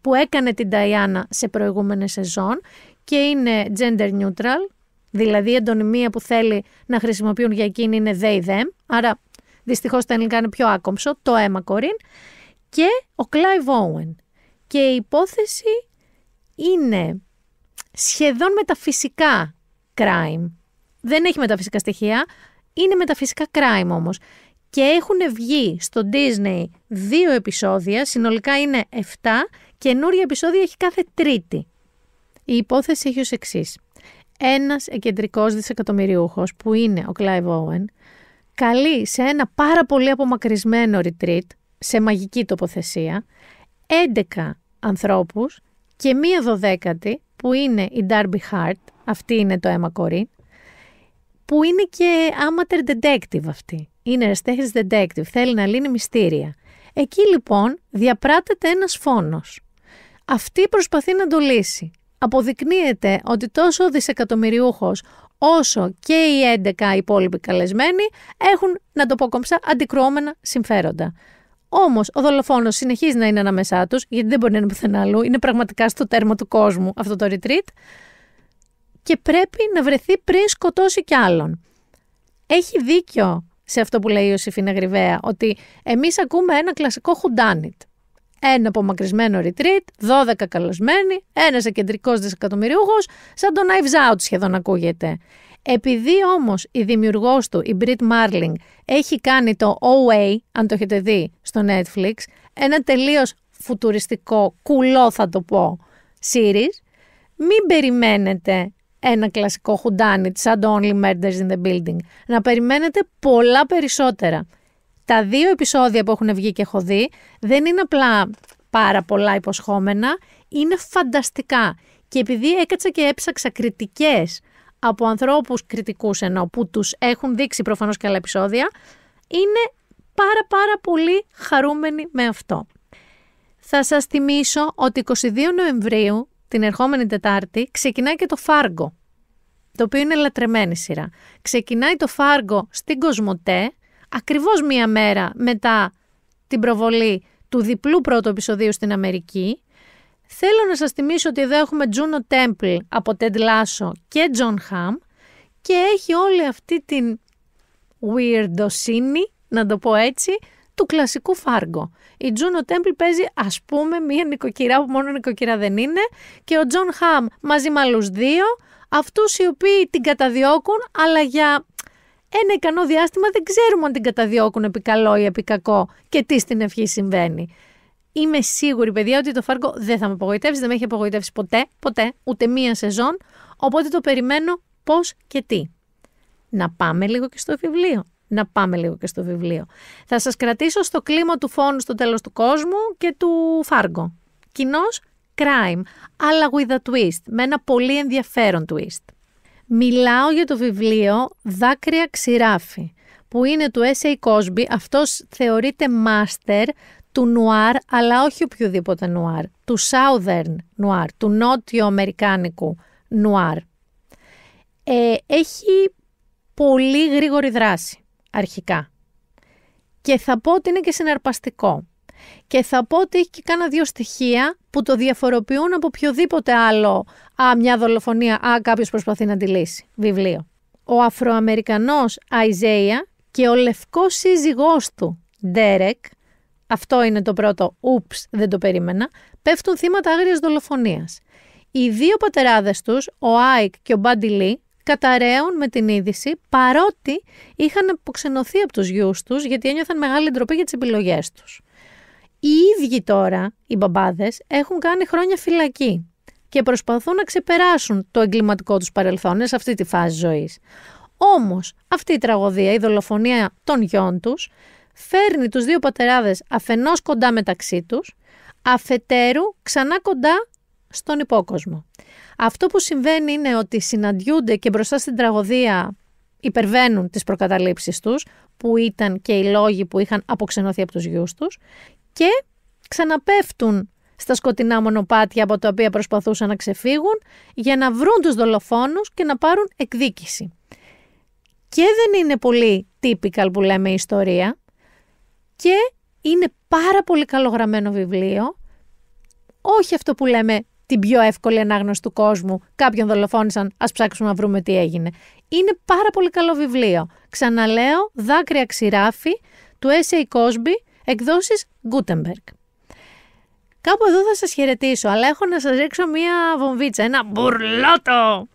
A: που έκανε την Diana σε προηγούμενη σεζόν και είναι gender neutral, δηλαδή η εντονιμία που θέλει να χρησιμοποιούν για εκείνη είναι they, them, άρα δυστυχώς τα ελληνικά είναι πιο άκομψο, το αίμα Κορίν, και ο Clive Owen. Και η υπόθεση είναι σχεδόν φυσικά crime. Δεν έχει μεταφυσικά στοιχεία, είναι φυσικά crime όμως. Και έχουν βγει στο Disney δύο επεισόδια, συνολικά είναι 7, καινούργια επεισόδια έχει κάθε τρίτη. Η υπόθεση έχει ως εξής. Ένας εκεντρικός δισεκατομμυριούχος, που είναι ο Κλάιβ Owen, καλεί σε ένα πάρα πολύ απομακρυσμένο retreat, σε μαγική τοποθεσία, 11 ανθρώπους και μία δωδέκατη που είναι η Darby Hart, αυτή είναι το αίμα κορή, που είναι και amateur detective αυτή. Είναι αριστέχνης detective, θέλει να λύνει μυστήρια. Εκεί λοιπόν διαπράτεται ένας φόνος. Αυτή προσπαθεί να το λύσει αποδεικνύεται ότι τόσο ο δισεκατομμυριούχος όσο και οι 11 υπόλοιποι καλεσμένοι έχουν, να το πω κομψά, αντικρουόμενα συμφέροντα. Όμως ο δολοφόνος συνεχίζει να είναι ανάμεσά τους, γιατί δεν μπορεί να είναι πουθενά αλλού. Είναι πραγματικά στο τέρμα του κόσμου αυτό το retreat. Και πρέπει να βρεθεί πριν σκοτώσει κι άλλον. Έχει δίκιο σε αυτό που λέει ο Σιφίνα Γρυβαία, ότι εμείς ακούμε ένα κλασικό χουντάνιτ ένα απομακρυσμένο retreat, 12 καλωσμένοι, ένας κεντρικό δισεκατομμυριούχος, σαν το Knives Out σχεδόν ακούγεται. Επειδή όμως η δημιουργός του, η Brit Marling, έχει κάνει το OA, αν το έχετε δει στο Netflix, ένα τελείως φουτουριστικό, κουλό θα το πω, series, μην περιμένετε ένα κλασικό χουντάνι σαν το Only Murders in the Building. Να περιμένετε πολλά περισσότερα τα δύο επεισόδια που έχουν βγει και έχω δει δεν είναι απλά πάρα πολλά υποσχόμενα, είναι φανταστικά. Και επειδή έκατσα και έψαξα κριτικές από ανθρώπους κριτικούς ενώ που τους έχουν δείξει προφανώς και άλλα επεισόδια, είναι πάρα πάρα πολύ χαρούμενοι με αυτό. Θα σας θυμίσω ότι 22 Νοεμβρίου, την ερχόμενη Τετάρτη, ξεκινάει και το Φάργκο, το οποίο είναι λατρεμένη σειρά. Ξεκινάει το Φάργκο στην Κοσμοτέ ακριβώς μία μέρα μετά την προβολή του διπλού πρώτου επεισοδίου στην Αμερική. Θέλω να σας θυμίσω ότι εδώ έχουμε Τζούνο Τέμπλ από Τέντ Λάσο και Τζον Χαμ και έχει όλη αυτή την weirdosini, να το πω έτσι, του κλασικού φάργκο. Η Τζούνο Τέμπλ παίζει ας πούμε μία νοικοκυρά που μόνο νοικοκυρά δεν είναι και ο Τζον Χαμ μαζί με άλλους δύο, αυτούς οι οποίοι την καταδιώκουν αλλά για ένα ικανό διάστημα δεν ξέρουμε αν την καταδιώκουν επί καλό ή επί κακό και τι στην ευχή συμβαίνει. Είμαι σίγουρη, παιδιά, ότι το Φάργκο δεν θα με απογοητεύσει, δεν με έχει απογοητεύσει ποτέ, ποτέ, ούτε μία σεζόν. Οπότε το περιμένω πώς και τι. Να πάμε λίγο και στο βιβλίο. Να πάμε λίγο και στο βιβλίο. Θα σας κρατήσω στο κλίμα του φόνου στο τέλος του κόσμου και του Φάργκο. Κοινός. crime, αλλά with a twist, με ένα πολύ ενδιαφέρον twist. Μιλάω για το βιβλίο «Δάκρυα ξηράφη» που είναι του S.A. Cosby. Αυτός θεωρείται μάστερ του νουάρ, αλλά όχι οποιοδήποτε νουάρ, του Southern νουάρ, του νότιο αμερικάνικου νουάρ. Ε, έχει πολύ γρήγορη δράση αρχικά. Και θα πω ότι είναι και συναρπαστικό. Και θα πω ότι έχει και κάνα δύο στοιχεία που το διαφοροποιούν από οποιοδήποτε άλλο «Α, μια δολοφονία, α, κάποιος προσπαθεί να τη λύσει» βιβλίο. Ο Αφροαμερικανός Αϊζέια και ο λευκός σύζυγός του, Ντέρεκ, αυτό είναι το πρώτο «Ούψ, δεν το περίμενα», πέφτουν θύματα άγριας δολοφονίας. Οι δύο πατεράδες τους, ο Άικ και ο Μπάντι Λί, καταραίουν με την είδηση παρότι είχαν αποξενωθεί από τους γιους τους γιατί ένιωθαν μεγάλη ντροπή για τις επιλογές τους οι ίδιοι τώρα, οι μπαμπάδες έχουν κάνει χρόνια φυλακή και προσπαθούν να ξεπεράσουν το εγκληματικό τους παρελθόν σε αυτή τη φάση ζωής. Όμως, αυτή η τραγωδία, η δολοφονία των γιών τους, φέρνει τους δύο πατεράδες αφενός κοντά μεταξύ τους, αφετέρου ξανά κοντά στον υπόκοσμο. Αυτό που συμβαίνει είναι ότι συναντιούνται και μπροστά στην τραγωδία υπερβαίνουν τις προκαταλήψεις τους, που ήταν και οι λόγοι που είχαν αποξενωθεί από τους γιους τους και ξαναπέφτουν στα σκοτεινά μονοπάτια από τα οποία προσπαθούσαν να ξεφύγουν για να βρουν τους δολοφόνους και να πάρουν εκδίκηση. Και δεν είναι πολύ typical που λέμε ιστορία και είναι πάρα πολύ καλογραμμένο βιβλίο, όχι αυτό που λέμε την πιο εύκολη ανάγνωση του κόσμου, κάποιον δολοφόνησαν, ας ψάξουμε να βρούμε τι έγινε. Είναι πάρα πολύ καλό βιβλίο. Ξαναλέω, δάκρυα ξηράφη του S.A. Cosby, εκδόσεις Gutenberg. Κάπου εδώ θα σας χαιρετήσω, αλλά έχω να σας ρίξω μία βομβίτσα, ένα μπουρλότο.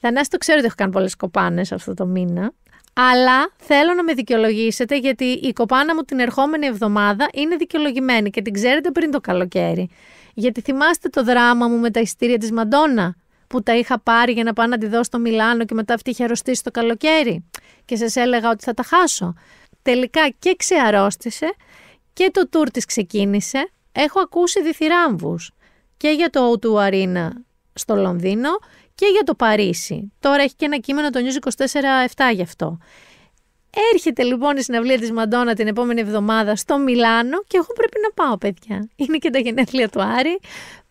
A: Δανάς το ξέρω ότι έχω κάνει πολλές κοπάνες αυτό το μήνα, αλλά θέλω να με δικαιολογήσετε γιατί η κοπάνα μου την ερχόμενη εβδομάδα είναι δικαιολογημένη και την ξέρετε πριν το καλοκαίρι. Γιατί θυμάστε το δράμα μου με τα ειστήρια της Μαντόνα που τα είχα πάρει για να πάω να τη δω στο Μιλάνο και μετά αυτή είχε αρρωστήσει το καλοκαίρι και σας έλεγα ότι θα τα χάσω τελικά και ξεαρώστησε και το τουρ της ξεκίνησε. Έχω ακούσει διθυράμβους και για το O2 Arena στο Λονδίνο και για το Παρίσι. Τώρα έχει και ένα κείμενο το News 24-7 γι' αυτό. Έρχεται λοιπόν η συναυλία της Μαντόνα την επόμενη εβδομάδα στο Μιλάνο και εγώ πρέπει να πάω παιδιά. Είναι και τα γενέθλια του Άρη.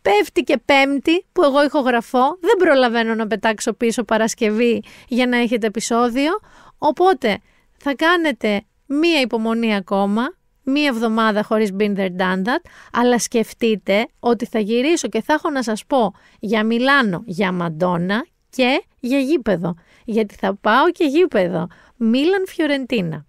A: Πέφτει και πέμπτη που εγώ ηχογραφώ. Δεν προλαβαίνω να πετάξω πίσω Παρασκευή για να έχετε επεισόδιο. Οπότε θα κάνετε μία υπομονή ακόμα, μία εβδομάδα χωρίς been there done that, αλλά σκεφτείτε ότι θα γυρίσω και θα έχω να σας πω για Μιλάνο, για Μαντόνα και για γήπεδο. Γιατί θα πάω και γήπεδο. Μίλαν Φιωρεντίνα.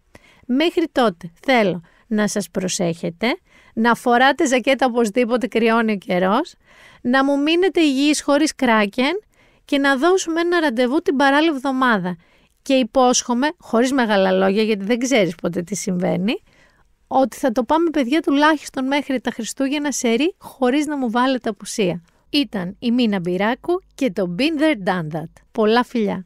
A: Μέχρι τότε θέλω να σας προσέχετε, να φοράτε ζακέτα οπωσδήποτε κρυώνει ο καιρός, να μου μείνετε υγιείς χωρίς κράκεν και να δώσουμε ένα ραντεβού την παράλληλη εβδομάδα και υπόσχομαι, χωρίς μεγάλα λόγια γιατί δεν ξέρεις ποτέ τι συμβαίνει, ότι θα το πάμε παιδιά τουλάχιστον μέχρι τα Χριστούγεννα σε ρί χωρίς να μου βάλετε απουσία. Ήταν η Μίνα Μπυράκου και το Been There Done That. Πολλά φιλιά!